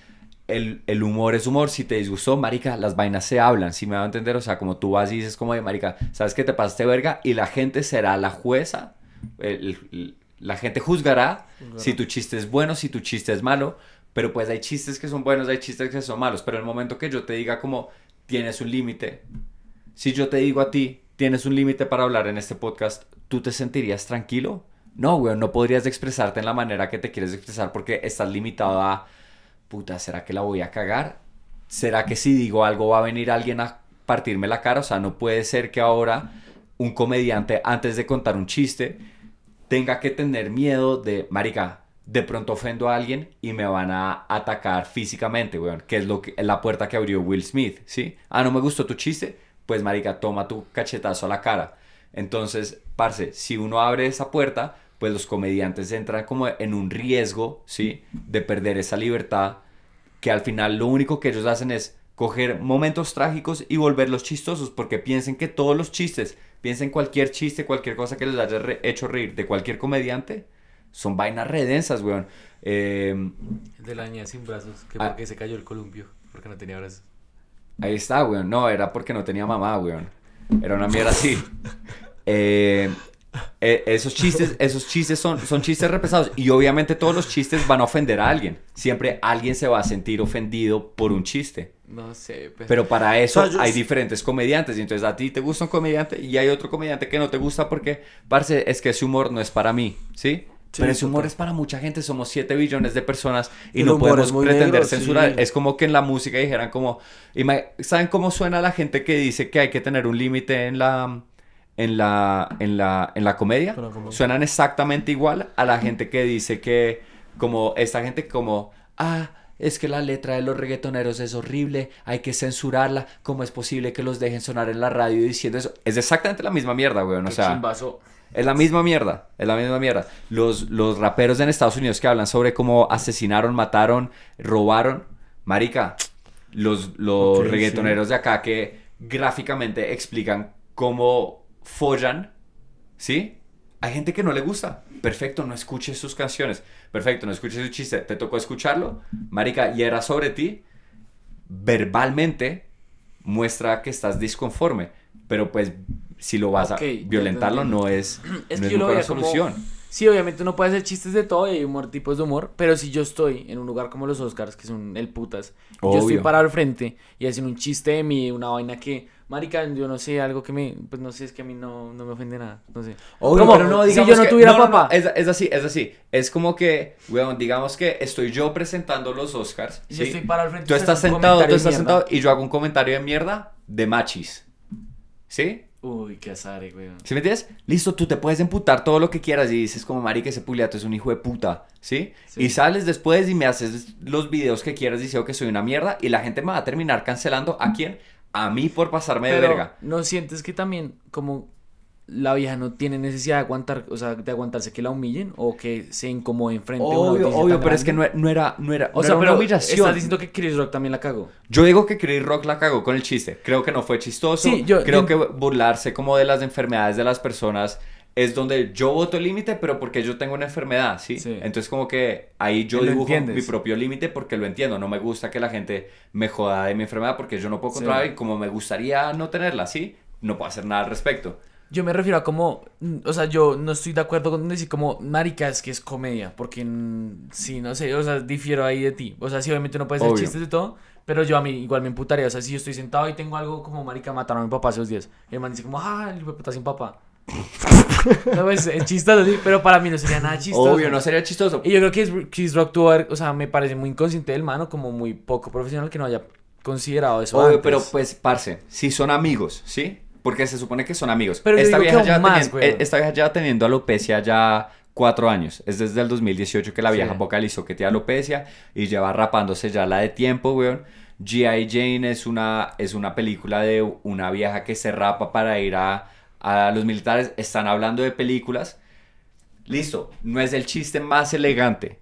el, humor es humor. Si te disgustó, Marica, las vainas se hablan, si me va a entender, o sea, como tú vas y dices, como, de Marica, ¿sabes que te pasaste verga? Y la gente será la jueza, el, la gente juzgará si tu chiste es bueno, si tu chiste es malo, pero pues hay chistes que son buenos, hay chistes que son malos, pero el momento que yo te diga como tienes un límite, si yo te digo a ti, tienes un límite para hablar en este podcast, ¿tú te sentirías tranquilo? No, weón, no podrías expresarte en la manera que te quieres expresar porque estás limitado a, puta, ¿será que la voy a cagar? ¿Será que si digo algo va a venir alguien a partirme la cara? O sea, no puede ser que ahora un comediante antes de contar un chiste tenga que tener miedo de, marica, de pronto ofendo a alguien y me van a atacar físicamente, que es lo que, la puerta que abrió Will Smith, ¿sí? Ah, no me gustó tu chiste, pues marica, toma tu cachetazo a la cara. Entonces, parce, si uno abre esa puerta, pues los comediantes entran como en un riesgo, ¿sí? De perder esa libertad, que al final lo único que ellos hacen es coger momentos trágicos y volverlos chistosos, porque piensen que todos los chistes Piensa en cualquier chiste, cualquier cosa que les haya hecho reír de cualquier comediante. Son vainas redensas, weón. Eh, de la niña sin brazos, que ah. porque se cayó el columpio, porque no tenía brazos. Ahí está, weón. No, era porque no tenía mamá, weón. Era una mierda así. [laughs] eh, eh, esos chistes, [laughs] esos chistes son, son chistes represados y obviamente todos los chistes van a ofender a alguien. Siempre alguien se va a sentir ofendido por un chiste. No sé. Pues. Pero, para eso hay diferentes comediantes. Y entonces a ti te gusta un comediante y hay otro comediante que no te gusta porque, parce, es que ese humor no es para mí, ¿sí? pero ese humor es para mucha gente, somos 7 billones de personas y no podemos pretender censurar. Es como que en la música dijeran como, ¿saben cómo suena la gente que dice que hay que tener un límite en la en la, en la, en la comedia suenan exactamente igual a la gente que dice que, como esta gente como, ah, es que la letra de los reggaetoneros es horrible, hay que censurarla, ¿cómo es posible que los dejen sonar en la radio diciendo eso? Es exactamente la misma mierda, o sea... Es la misma mierda, es la misma mierda. Los, los raperos en Estados Unidos que hablan sobre cómo asesinaron, mataron, robaron, marica, los, los reggaetoneros de acá que gráficamente explican cómo follan, ¿sí? Hay gente que no le gusta. Perfecto, no escuches sus canciones. Perfecto, no escuches su chiste. Te tocó escucharlo. Marica, y era sobre ti. Verbalmente muestra que estás disconforme. Pero pues si lo vas a violentarlo no es, [clears throat] es, que solución. sí, obviamente uno puede hacer chistes de todo y hay humor, tipos de humor, pero si yo estoy en un lugar como los Oscars, que son el putas, yo estoy parado al frente y hacen un chiste de mí, una vaina que Marica, yo no sé, algo que me. Pues no sé, es que a mí no, no me ofende nada. No sé. pero no, digamos si yo no tuviera papá. es, así, es así. Es como que, weón, digamos que estoy yo presentando los Oscars. Y ¿sí? estoy para el frente. Tú estás sentado, tú estás sentado y yo hago un comentario de mierda de machis. ¿Sí? Uy, qué azar, eh, weón. ¿Sí me entiendes? Listo, tú te puedes emputar todo lo que quieras y dices como marica ese puliato es un hijo de puta, ¿sí? ¿sí? Y sales después y me haces los videos que quieras diciendo que soy una mierda y la gente me va a terminar cancelando a quién? a mí por pasarme de verga. No sientes que también como la vieja no tiene necesidad de aguantar, o sea, de aguantarse que la humillen o que se incomoden frente obvio, Obvio, obvio, pero es que no, era, no era, o no sea, era pero humillación. Estás diciendo que Chris Rock también la cagó. Yo digo que Chris Rock la cagó con el chiste. Creo que no fue chistoso. Sí, yo, Creo que burlarse como de las enfermedades de las personas es donde yo voto el límite, pero porque yo tengo una enfermedad, ¿sí? sí. Entonces como que ahí yo dibujo mi propio límite porque lo entiendo. No me gusta que la gente me joda de mi enfermedad porque yo no puedo controlar y como me gustaría no tenerla, ¿sí? No puedo hacer nada al respecto. Yo me refiero a como, mm, o sea, yo no estoy de acuerdo con decir como, maricas es que es comedia, porque mm, sí, no sé, o sea, difiero ahí de ti. O sea, sí, obviamente no puedes hacer chistes de todo, pero yo a mí igual me imputaría. O sea, si yo estoy sentado y tengo algo como, marica, mataron a mi papá hace dos días, y el man dice como, ah, el papá está sin papá. [laughs] No, pues, es, chistoso, sí, pero para mí no sería nada chistoso. Obvio, no sería chistoso. Y yo creo que Chris Rock tuvo, o sea, me parece muy inconsciente del mano, como muy poco profesional que no haya considerado eso. Obvio, pero pues, parce, si son amigos, ¿sí? Porque se supone que son amigos. Pero esta, vieja ya, teniendo, e-, esta vieja ya teniendo alopecia ya cuatro años. Es desde el 2018 que la vieja vocalizó que tiene alopecia y lleva rapándose ya la de tiempo, weón. G.I. Jane es una, es una película de una vieja que se rapa para ir a a los militares, están hablando de películas. Listo, no es el chiste más elegante,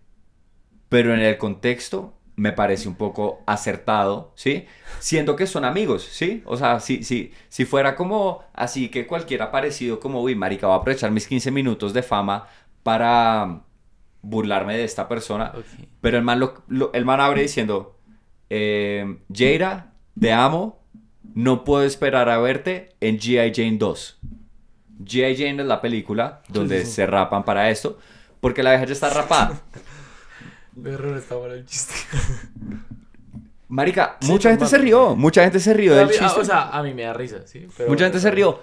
pero en el contexto me parece un poco acertado, ¿sí? siento que son amigos, ¿sí? O sea, si, si fuera como así que cualquiera parecido como, uy, marica, voy a aprovechar mis 15 minutos de fama para burlarme de esta persona. Pero el man, lo, el man abre diciendo, Jaira, eh, te amo, no puedo esperar a verte en G.I. Jane 2. G.I. Jane es la película donde se rapan para esto, porque la vieja ya está rapada. [laughs] el chiste. [laughs] Marica, mucha gente se rió, mucha gente se rió del ah, chiste. O sea, a mí me da risa, sí. mucha gente se rió.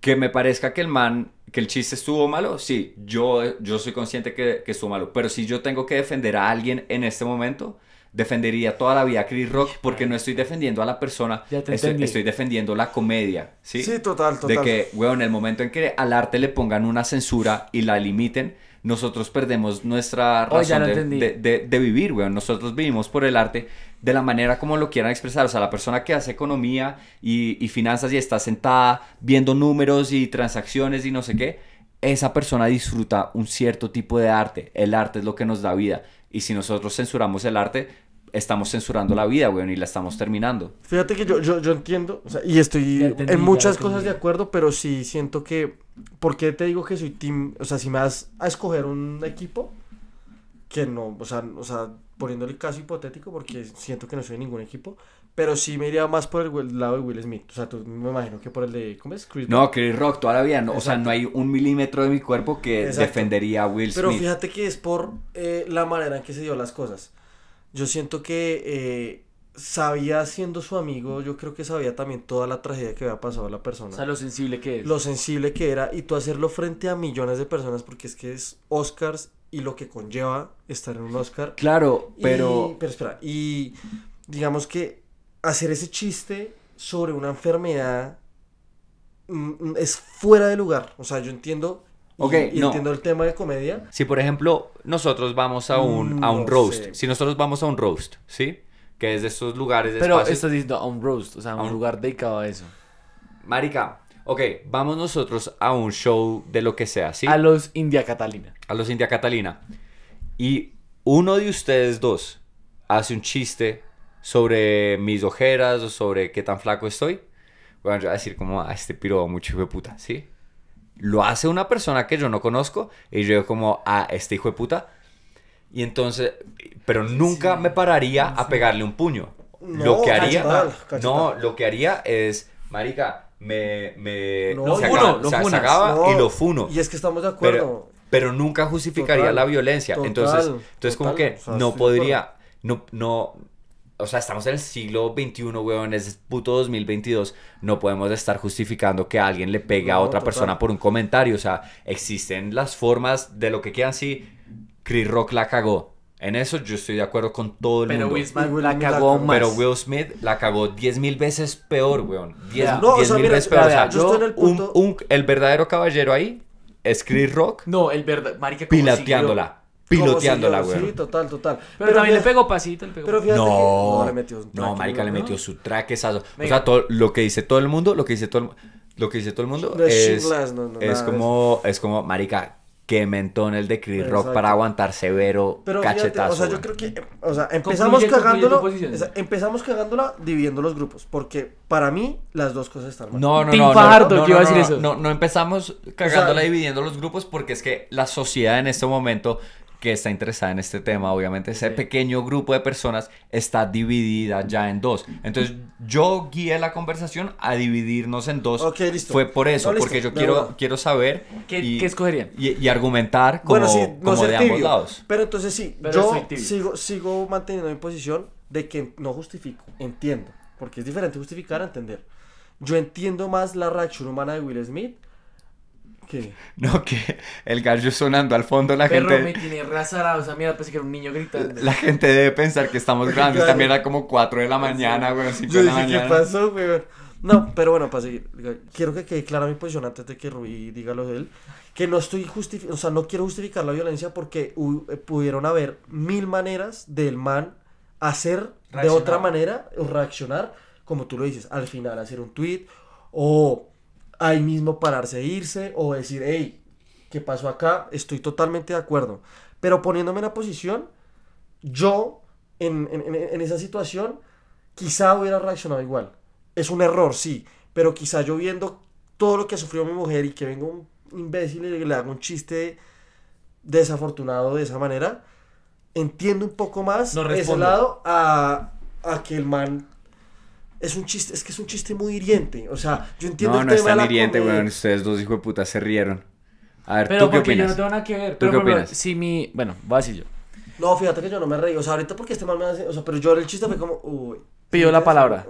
Que me parezca que el man, que el chiste estuvo malo, sí, yo, yo soy consciente que, que estuvo malo. Pero si yo tengo que defender a alguien en este momento, defendería toda la vida a Chris Rock porque no estoy defendiendo a la persona, estoy, defendiendo la comedia, ¿sí? Sí, total, total. De que, weón, en el momento en que al arte le pongan una censura y la limiten, nosotros perdemos nuestra razón de, de, vivir, weón. Nosotros vivimos por el arte de la manera como lo quieran expresar. O sea, la persona que hace economía y, y finanzas y está sentada viendo números y transacciones y no sé qué, esa persona disfruta un cierto tipo de arte. El arte es lo que nos da vida. Y si nosotros censuramos el arte, estamos censurando la vida, weón, y la estamos terminando. Fíjate que yo, entiendo, o sea, y estoy en muchas cosas de acuerdo, pero sí siento que, ¿por qué te digo que soy team? O sea, si me vas a escoger un equipo, que no, o sea, o poniéndole caso hipotético, porque siento que no soy ningún equipo, pero sí me iría más por el lado de Will Smith. O sea, tú me imagino que por el de. ¿Cómo es? Chris No, Chris Rock, todavía No, o sea, no hay un milímetro de mi cuerpo que defendería a Will Smith. Pero fíjate que es por eh, la manera en que se dio las cosas. Yo siento que eh, sabía siendo su amigo, yo creo que sabía también toda la tragedia que había pasado a la persona. O sea, lo sensible que es. Lo sensible que era y tú hacerlo frente a millones de personas porque es que es Oscars y lo que conlleva estar en un Oscar. Claro, pero... pero espera, y digamos que hacer ese chiste sobre una enfermedad mm, mm, es fuera de lugar. O sea, yo entiendo Ok, entiendo el tema de comedia. Si, por ejemplo, nosotros vamos a un, mm, a un roast, si nosotros vamos a un roast, ¿sí? Que es de estos lugares. De Pero estás diciendo un roast, o sea, un, lugar dedicado a eso. Marica, ok, vamos nosotros a un show de lo que sea, ¿sí? A los India Catalina. A los India Catalina. Y uno de ustedes dos hace un chiste sobre mis ojeras o sobre qué tan flaco estoy. Bueno, yo voy a decir como a ah, este piro mucho hijo de puta, ¿sí? lo hace una persona que yo no conozco y yo como, ah, este hijo de puta. Y entonces, pero nunca me pararía a pegarle un puño. lo que haría, no, lo que haría es, marica, me, me no, se se, y lo funo. Y es que estamos de acuerdo. Pero, nunca justificaría la violencia. entonces, entonces como que no podría, no, no, o sea, estamos en el siglo XXI, weón, es puto 2022. No podemos estar justificando que alguien le pegue a otra persona por un comentario. O sea, existen las formas de lo que quieran. Sí, Chris Rock la cagó. En eso yo estoy de acuerdo con todo el pero mundo. Will Smith la cagó más. Pero Will Smith la cagó 10.000 mil veces peor, weón. 10 mil veces peor. O sea, yo estoy en el punto... Un, el verdadero caballero ahí es Chris Rock. No, el verdadero... Pilateándola piloteando la güey. Sí, total, total. Pero, también le pegó pasito, le pegó Pero fíjate no, que no le metió un No, marica, le metió su traquesazo. O sea, todo, lo que dice todo el mundo, lo que dice todo el, lo que dice todo el mundo es como es... como marica que mentón el de Chris Rock para aguantar severo pero cachetazo. o sea, yo creo que o sea, empezamos cagándolo, empezamos cagándola dividiendo los grupos, porque para mí las dos cosas están mal. No, no, no, no, no, iba a decir eso. no, no, empezamos cagándola dividiendo los grupos porque es que la sociedad en este momento que está interesada en este tema, obviamente ese pequeño grupo de personas está dividida ya en dos. Entonces yo guié la conversación a dividirnos en dos. Ok, listo. Fue por eso, porque yo quiero, quiero saber qué, escogerían y, argumentar como, como de ambos lados. Pero entonces sí, yo sigo, sigo manteniendo mi posición de que no justifico, entiendo, porque es diferente justificar a entender. Yo entiendo más la reacción humana de Will Smith no, que el gallo sonando al fondo, la Perro gente. me tiene o sea, mira, parece que era un niño gritando. La gente debe pensar que estamos [laughs] grandes. También era como 4 de la mañana, güey, así de ¿Qué pasó, No, pero bueno, para seguir. Quiero que quede clara mi posición antes de que Rubí diga lo de él. Que no estoy justificando, o sea, no quiero justificar la violencia porque eh, pudieron haber mil maneras del man hacer de otra manera o reaccionar, como tú lo dices, al final hacer un tweet o ahí mismo pararse e irse o decir, hey, ¿qué pasó acá? Estoy totalmente de acuerdo. Pero poniéndome en la posición, yo en, esa situación quizá hubiera reaccionado igual. Es un error, sí, pero quizá yo viendo todo lo que sufrió mi mujer y que vengo un imbécil y le haga un chiste desafortunado de esa manera, entiendo un poco más ese lado a, a que el man es un chiste, es que es un chiste muy hiriente. O sea, yo entiendo no, el no tema es tan hiriente, weón. ustedes dos hijos de puta se rieron. A ver, pero ¿tú qué opinas? Yo no tengo nada que ver. ¿Tú pero, qué opinas? si mi, bueno, voy a decir yo. No, fíjate que yo no me reí. O sea, ahorita porque este mal me hace, o sea, pero yo el chiste fue como, uy. Pidió la palabra.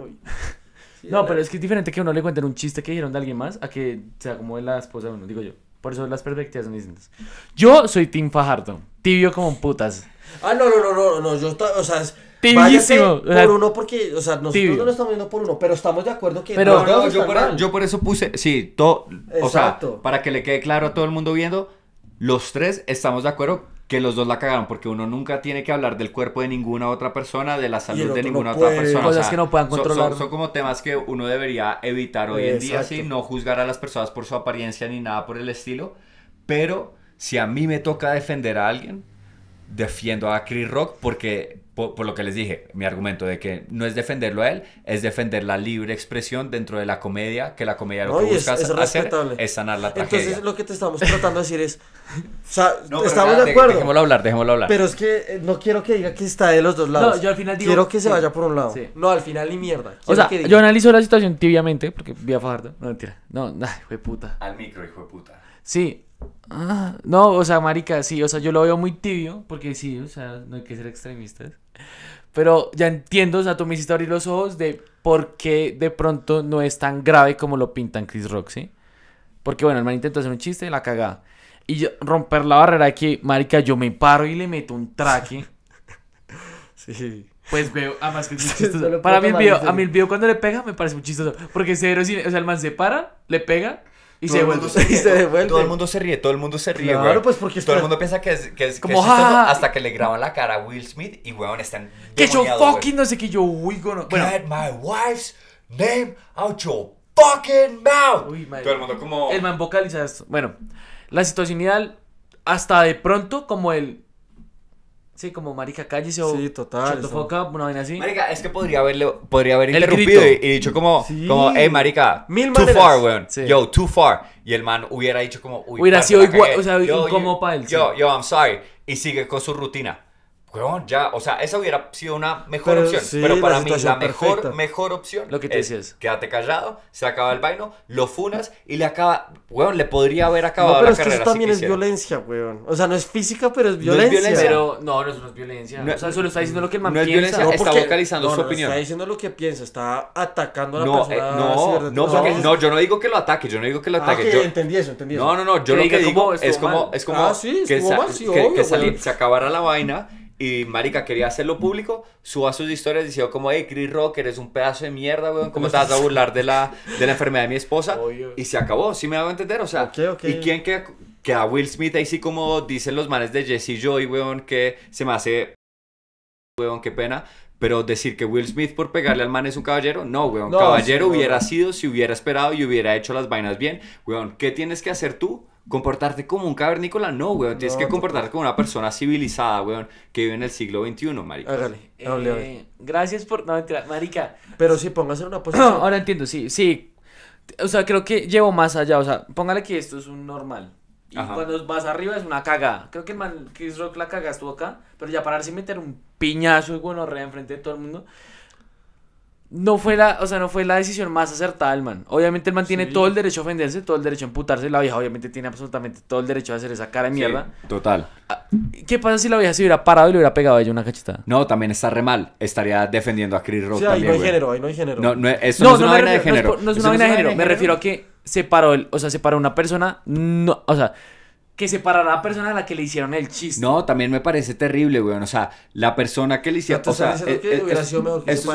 [laughs] no, pero es que es diferente que uno le cuente un chiste que dijeron de alguien más a que sea como de la esposa de uno, digo yo. Por eso las perspectivas son distintas. Yo soy Tim Fajardo, tibio como putas. Ah, no, no, no, no, no, yo, o sea, por uno porque, o sea, nosotros no estamos viendo por uno, pero estamos de acuerdo que pero, yo, por, eso puse, sí, todo, o sea, para que le quede claro a todo el mundo viendo, los tres estamos de acuerdo que los dos la cagaron, porque uno nunca tiene que hablar del cuerpo de ninguna otra persona, de la salud de ninguna otra persona. Cosas que no puedan controlar. Son, como temas que uno debería evitar hoy en día, sí, no juzgar a las personas por su apariencia ni nada por el estilo, pero si a mí me toca defender a alguien, defiendo a Chris Rock porque por, lo que les dije, mi argumento de que no es defenderlo a él, es defender la libre expresión dentro de la comedia, que la comedia lo que busca es, sanar la tragedia. Entonces lo que te estamos tratando de decir es, o sea, estamos de acuerdo. Dejémoslo hablar, dejémoslo hablar. Pero es que eh, no quiero que diga que está de los dos lados. No, yo al final digo, Quiero que se vaya por un lado. No, al final ni mierda. o sea, yo analizo la situación tibiamente, porque vi a Fajardo, no mentira, no, [laughs] hijo de puta. Al micro, hijo de puta. Sí, ah, no, o sea, marica, sí, o sea, yo lo veo muy tibio, porque sí, o sea, no hay que ser extremistas. Pero ya entiendo, o sea, tú me hiciste abrir los ojos de por qué de pronto no es tan grave como lo pintan Chris Rock, ¿sí? Porque bueno, el man intentó hacer un chiste y la cagada. Y romper la barrera de que, marica, yo me paro y le meto un traque. [laughs] Sí. Pues veo, además que es [laughs] chistoso. Para mí el a mí el video cuando le pega me parece muy chistoso. Porque cero, o sea, el man se para, le pega [laughs] Y se, devuelve, Todo el mundo se ríe, todo el mundo se ríe, Claro, pues porque... Todo el mundo piensa que es, que es, como, ah, ah, hasta ah". que le graban la cara a Will Smith y, weón, están Que yo fucking no sé qué yo, uy, bueno... my wife's name out your fucking mouth. Todo el mundo como... El man vocaliza esto. Bueno, la situación ideal, hasta de pronto, como el Sí, como marica, cállese o... Sí, total. fuck up, una vaina así. Marica, es que podría haberle, podría haber interrumpido y, dicho como, como, hey, marica, too far, weón. Yo, too far. Y el man hubiera dicho como, uy, hubiera sido igual, o sea, yo, como para él. Yo, yo, I'm sorry. Y sigue con su rutina. Bueno, ya, o sea, esa hubiera sido una mejor opción. Sí, pero para mí, la mejor, mejor opción lo que te es, decías. quédate callado, se acaba el vaino, lo funas y le acaba. Weón, le podría haber acabado no, pero la es carrera que Eso también es violencia, weón. O sea, no es física, pero es violencia. No es violencia. Pero, no, eso no es violencia. No, o sea, eso solo está diciendo lo que el man no piensa. Es violencia, porque, está vocalizando su opinión. Está diciendo lo que piensa, está atacando a la eh, persona. no, no, no, yo no digo que lo ataque, yo no digo que lo ah, ataque. Ah, yo, entendí eso, entendí eso. No, no, no, yo lo que digo es como. Es como. Es ah, como. que, se acabara la vaina y Marica quería hacerlo público, suba sus historias diciendo como, hey, Chris Rock, eres un pedazo de mierda, weón, ¿cómo estás a [laughs] burlar de la, de la enfermedad de mi esposa? Y se acabó, ¿sí me hago entender? O sea, ¿y quién queda? a Will Smith ahí sí como dicen los manes de Jesse Joy, weón, que se me hace... Weón, qué pena. Pero decir que Will Smith por pegarle al man es un caballero, no, weón. caballero hubiera sido si hubiera esperado y hubiera hecho las vainas bien. Weón, ¿qué tienes que hacer tú comportarte como un cavernícola, no, weón. Tienes que comportarte como una persona civilizada, weón, que vive en el siglo XXI, marica. eh, Gracias por. No, mentira, marica. Pero si póngase en una posición. [clears throat] Ahora entiendo, sí, sí. O sea, creo que llevo más allá. O sea, póngale que esto es un normal. Y cuando vas arriba es una caga Creo que el man Chris Rock la caga estuvo acá. Pero ya para y meter un piñazo y bueno, re enfrente de todo el mundo no fue la, o sea, no fue la decisión más acertada del man. Obviamente el man tiene todo el derecho a ofenderse, todo el derecho a emputarse La vieja obviamente tiene absolutamente todo el derecho a hacer esa cara de mierda. total. Ah, ¿Qué pasa si la vieja se hubiera parado y le hubiera pegado a ella una cachetada? No, también está re mal. Estaría defendiendo a Chris Rock. Sí, ahí no hay género, no hay género. No, eso no, es una vaina de género. No es, una vaina de género. Me refiero a que se paró, el, o sea, se paró una persona, no, o sea, que separará a la persona a la que le hicieron el chiste. No, también me parece terrible, weón. O sea, la persona que le hicieron. O sea, eh, eh, esto, es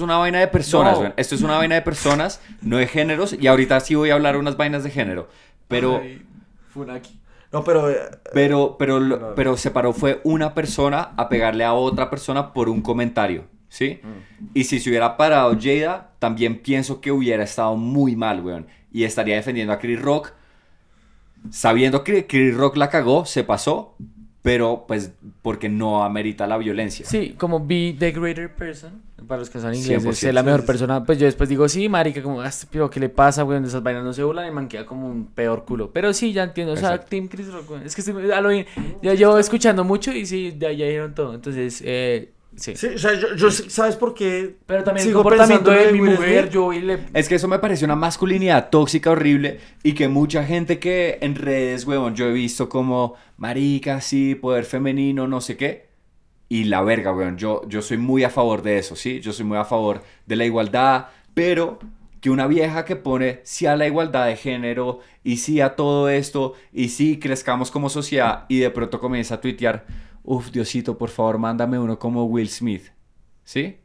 una, vaina de personas, weón. Esto es una vaina de personas, no de géneros. Y ahorita sí voy a hablar unas vainas de género. Pero. funaki. No, pero. Eh, pero, pero, separó fue una persona a pegarle a otra persona por un comentario. ¿Sí? Mm. Y si se hubiera parado Jada, también pienso que hubiera estado muy mal, weón. Y estaría defendiendo a Chris Rock sabiendo que Chris Rock la cagó, se pasó, pero pues porque no amerita la violencia. Sí, como be the greater person, para los que son ingleses, ser la mejor persona. Pues yo después digo, sí, marica, como, ah, pero ¿qué le pasa, güey? esas vainas no se vuelan y manquea como un peor culo. Pero sí, ya entiendo, o sea, Tim, Team Chris Rock, es que estoy, ya llevo escuchando mucho y sí, ya, ya todo. Entonces, eh, Sí. o sea, yo, ¿sabes por qué? Pero también sigo pensando en mi mujer, Es que eso me parece una masculinidad tóxica, horrible, y que mucha gente que en redes, huevón, yo he visto como marica, sí, poder femenino, no sé qué, y la verga, weón, yo, yo soy muy a favor de eso, ¿sí? Yo soy muy a favor de la igualdad, pero que una vieja que pone sí a la igualdad de género y sí a todo esto y sí crezcamos como sociedad y de pronto comienza a tuitear, Uf Diosito, por favor, mándame uno como Will Smith. ¿Sí?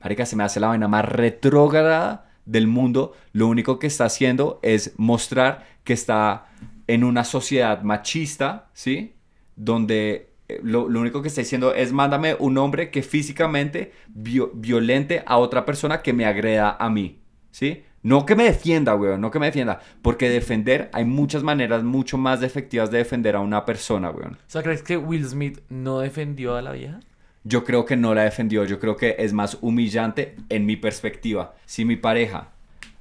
Marica, se me hace la vaina más retrógrada del mundo. Lo único que está haciendo es mostrar que está en una sociedad machista, ¿sí? Donde eh, lo, único que está diciendo es mándame un hombre que físicamente violente a otra persona que me agreda a mí, ¿sí? No que me defienda, weón, no que me defienda. Porque defender, hay muchas maneras mucho más efectivas de defender a una persona, weón. O sea, ¿crees que Will Smith no defendió a la vieja? Yo creo que no la defendió, yo creo que es más humillante en mi perspectiva. Si mi pareja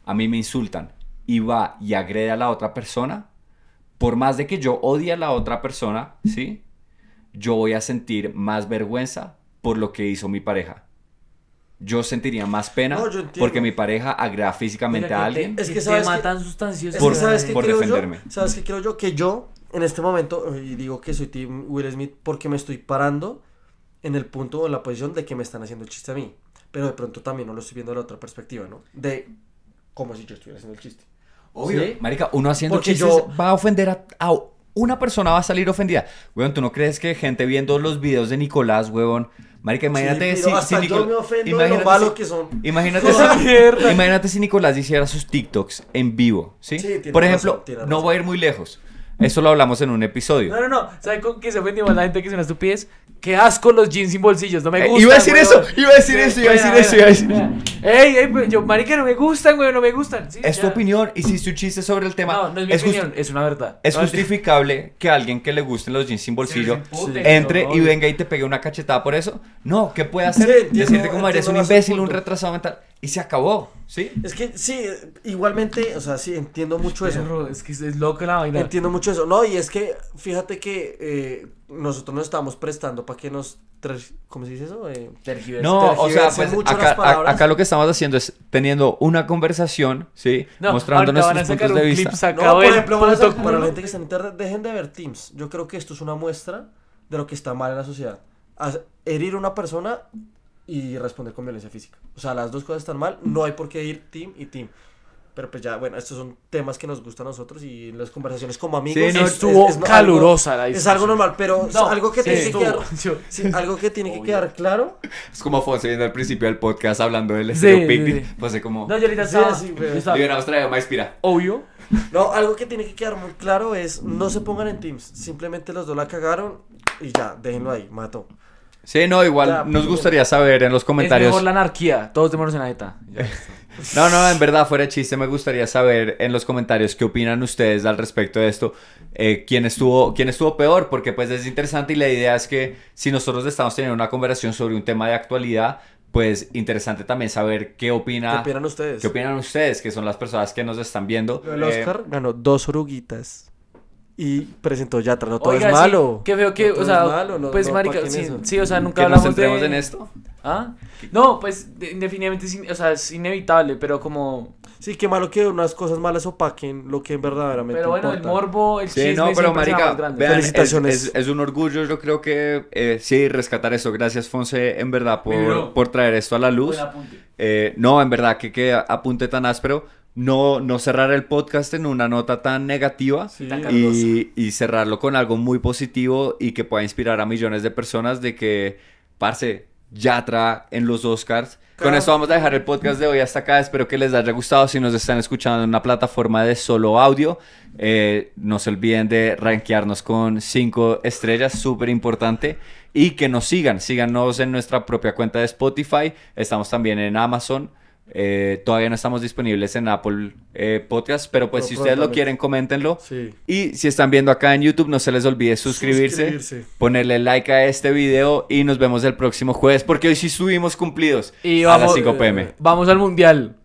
a mí me insultan y va y agrede a la otra persona, por más de que yo odie a la otra persona, ¿sí? Yo voy a sentir más vergüenza por lo que hizo mi pareja yo sentiría más pena porque mi pareja agreda físicamente a alguien. es que, matan sustancias por, defenderme. Yo, ¿Sabes qué creo yo? Que yo, en este momento, y digo que soy Tim Will Smith porque me estoy parando en el punto o en la posición de que me están haciendo el chiste a mí. Pero de pronto también no lo estoy viendo de la otra perspectiva, ¿no? De como si yo estuviera haciendo el chiste. Obvio. Marica, uno haciendo porque chistes yo... va a ofender a, una persona va a salir ofendida. Weón, ¿tú no crees que gente viendo los videos de Nicolás, weón, Marica, imagínate sí, si, si Nicolás. Imagínate, malos que son. Imagínate, [laughs] si, imagínate si Nicolás hiciera sus TikToks en vivo, ¿sí? Por ejemplo, no voy a ir muy lejos. Eso lo hablamos en un episodio. No, no, no. ¿Sabes con qué se ofendió la gente que se una estupidez? Qué asco los jeans sin bolsillos. No me eh, gustan. iba a decir eso, iba a decir eso, iba a decir eso, iba a decir Ey, ey, yo, marica, no me gustan, güey, no me gustan. es tu opinión. Hiciste un chiste sobre el tema. No, no es mi es opinión, es una verdad. Es justificable que alguien que le gusten los jeans sin bolsillo entre y venga y te pegue una cachetada por eso. No, ¿qué puede hacer? Decirte como eres un imbécil, un retrasado mental y se acabó, ¿sí? Es que sí, igualmente, o sea, sí, entiendo mucho eso. Es que es loco la vaina. Entiendo mucho eso. No, y es que fíjate que eh, nosotros nos estamos prestando para que nos. ¿Cómo se dice eso? Eh, no, o sea, pues, acá, acá, lo que estamos haciendo es teniendo una conversación, ¿sí? Mostrándonos nuestros puntos de vista. No, por ejemplo, para, la gente que está en internet, dejen de ver Teams. Yo creo que esto es una muestra de lo que está mal en la sociedad. herir a una persona y responder con violencia física. O sea, las dos cosas están mal, no hay por qué ir team y team. Pero pues ya, bueno, estos son temas que nos gustan a nosotros y las conversaciones como amigos. Sí, no, estuvo es, calurosa la discusión. Es algo normal, pero [laughs] algo, que tiene que quedar, algo que tiene que quedar claro. Es como Fonse viendo al principio del podcast hablando del estéreo picnic. Fonse como. No, yo ahorita estaba inspira. Obvio. No, algo que tiene que quedar muy claro es no se pongan en teams. Simplemente los dos la cagaron y ya, déjenlo ahí, mató. Sí, no, igual nos pues, gustaría saber en los comentarios. Es mejor la anarquía, todos tenemos en la [laughs] no, no, en verdad, fuera de chiste, me gustaría saber en los comentarios qué opinan ustedes al respecto de esto. Eh, ¿quién, estuvo, ¿Quién estuvo peor? Porque pues es interesante y la idea es que si nosotros estamos teniendo una conversación sobre un tema de actualidad, pues interesante también saber qué opina. ¿Qué opinan ustedes? ¿Qué opinan ustedes? Que son las personas que nos están viendo. El eh, Oscar Bueno, dos oruguitas y presentó Yatra. No todo es malo. Sí, qué feo que, o sea, malo, no, pues, marica, sí, sí, o sea, nunca hablamos nos centremos de... en esto? ¿Ah? No, pues, definitivamente, es o sea, es inevitable, pero como... Sí, qué malo que unas cosas malas opaquen lo que verdad verdaderamente Pero bueno, el morbo, el sí, no, pero marica, vean, Felicitaciones. Es, es, un orgullo, yo creo que, eh, sí, rescatar eso. Gracias, Fonse, en verdad, por, por traer esto a la luz. Eh, no, en verdad, que, que apunte tan áspero no, no cerrar el podcast en una nota tan negativa y, cerrarlo con algo muy positivo y que pueda inspirar a millones de personas de que, parce, Yatra en los Oscars. Con eso vamos a dejar el podcast de hoy hasta acá. Espero que les haya gustado. Si nos están escuchando en una plataforma de solo audio, eh, no se olviden de rankearnos con cinco estrellas, súper importante. Y que nos sigan, síganos en nuestra propia cuenta de Spotify. Estamos también en Amazon. Eh, todavía no estamos disponibles en Apple Podcasts, eh, Podcast, pero pues si ustedes lo quieren, coméntenlo. Y si están viendo acá en YouTube, no se les olvide suscribirse, ponerle like a este video y nos vemos el próximo jueves, porque hoy sí subimos cumplidos a las 5 eh, pm. vamos al mundial.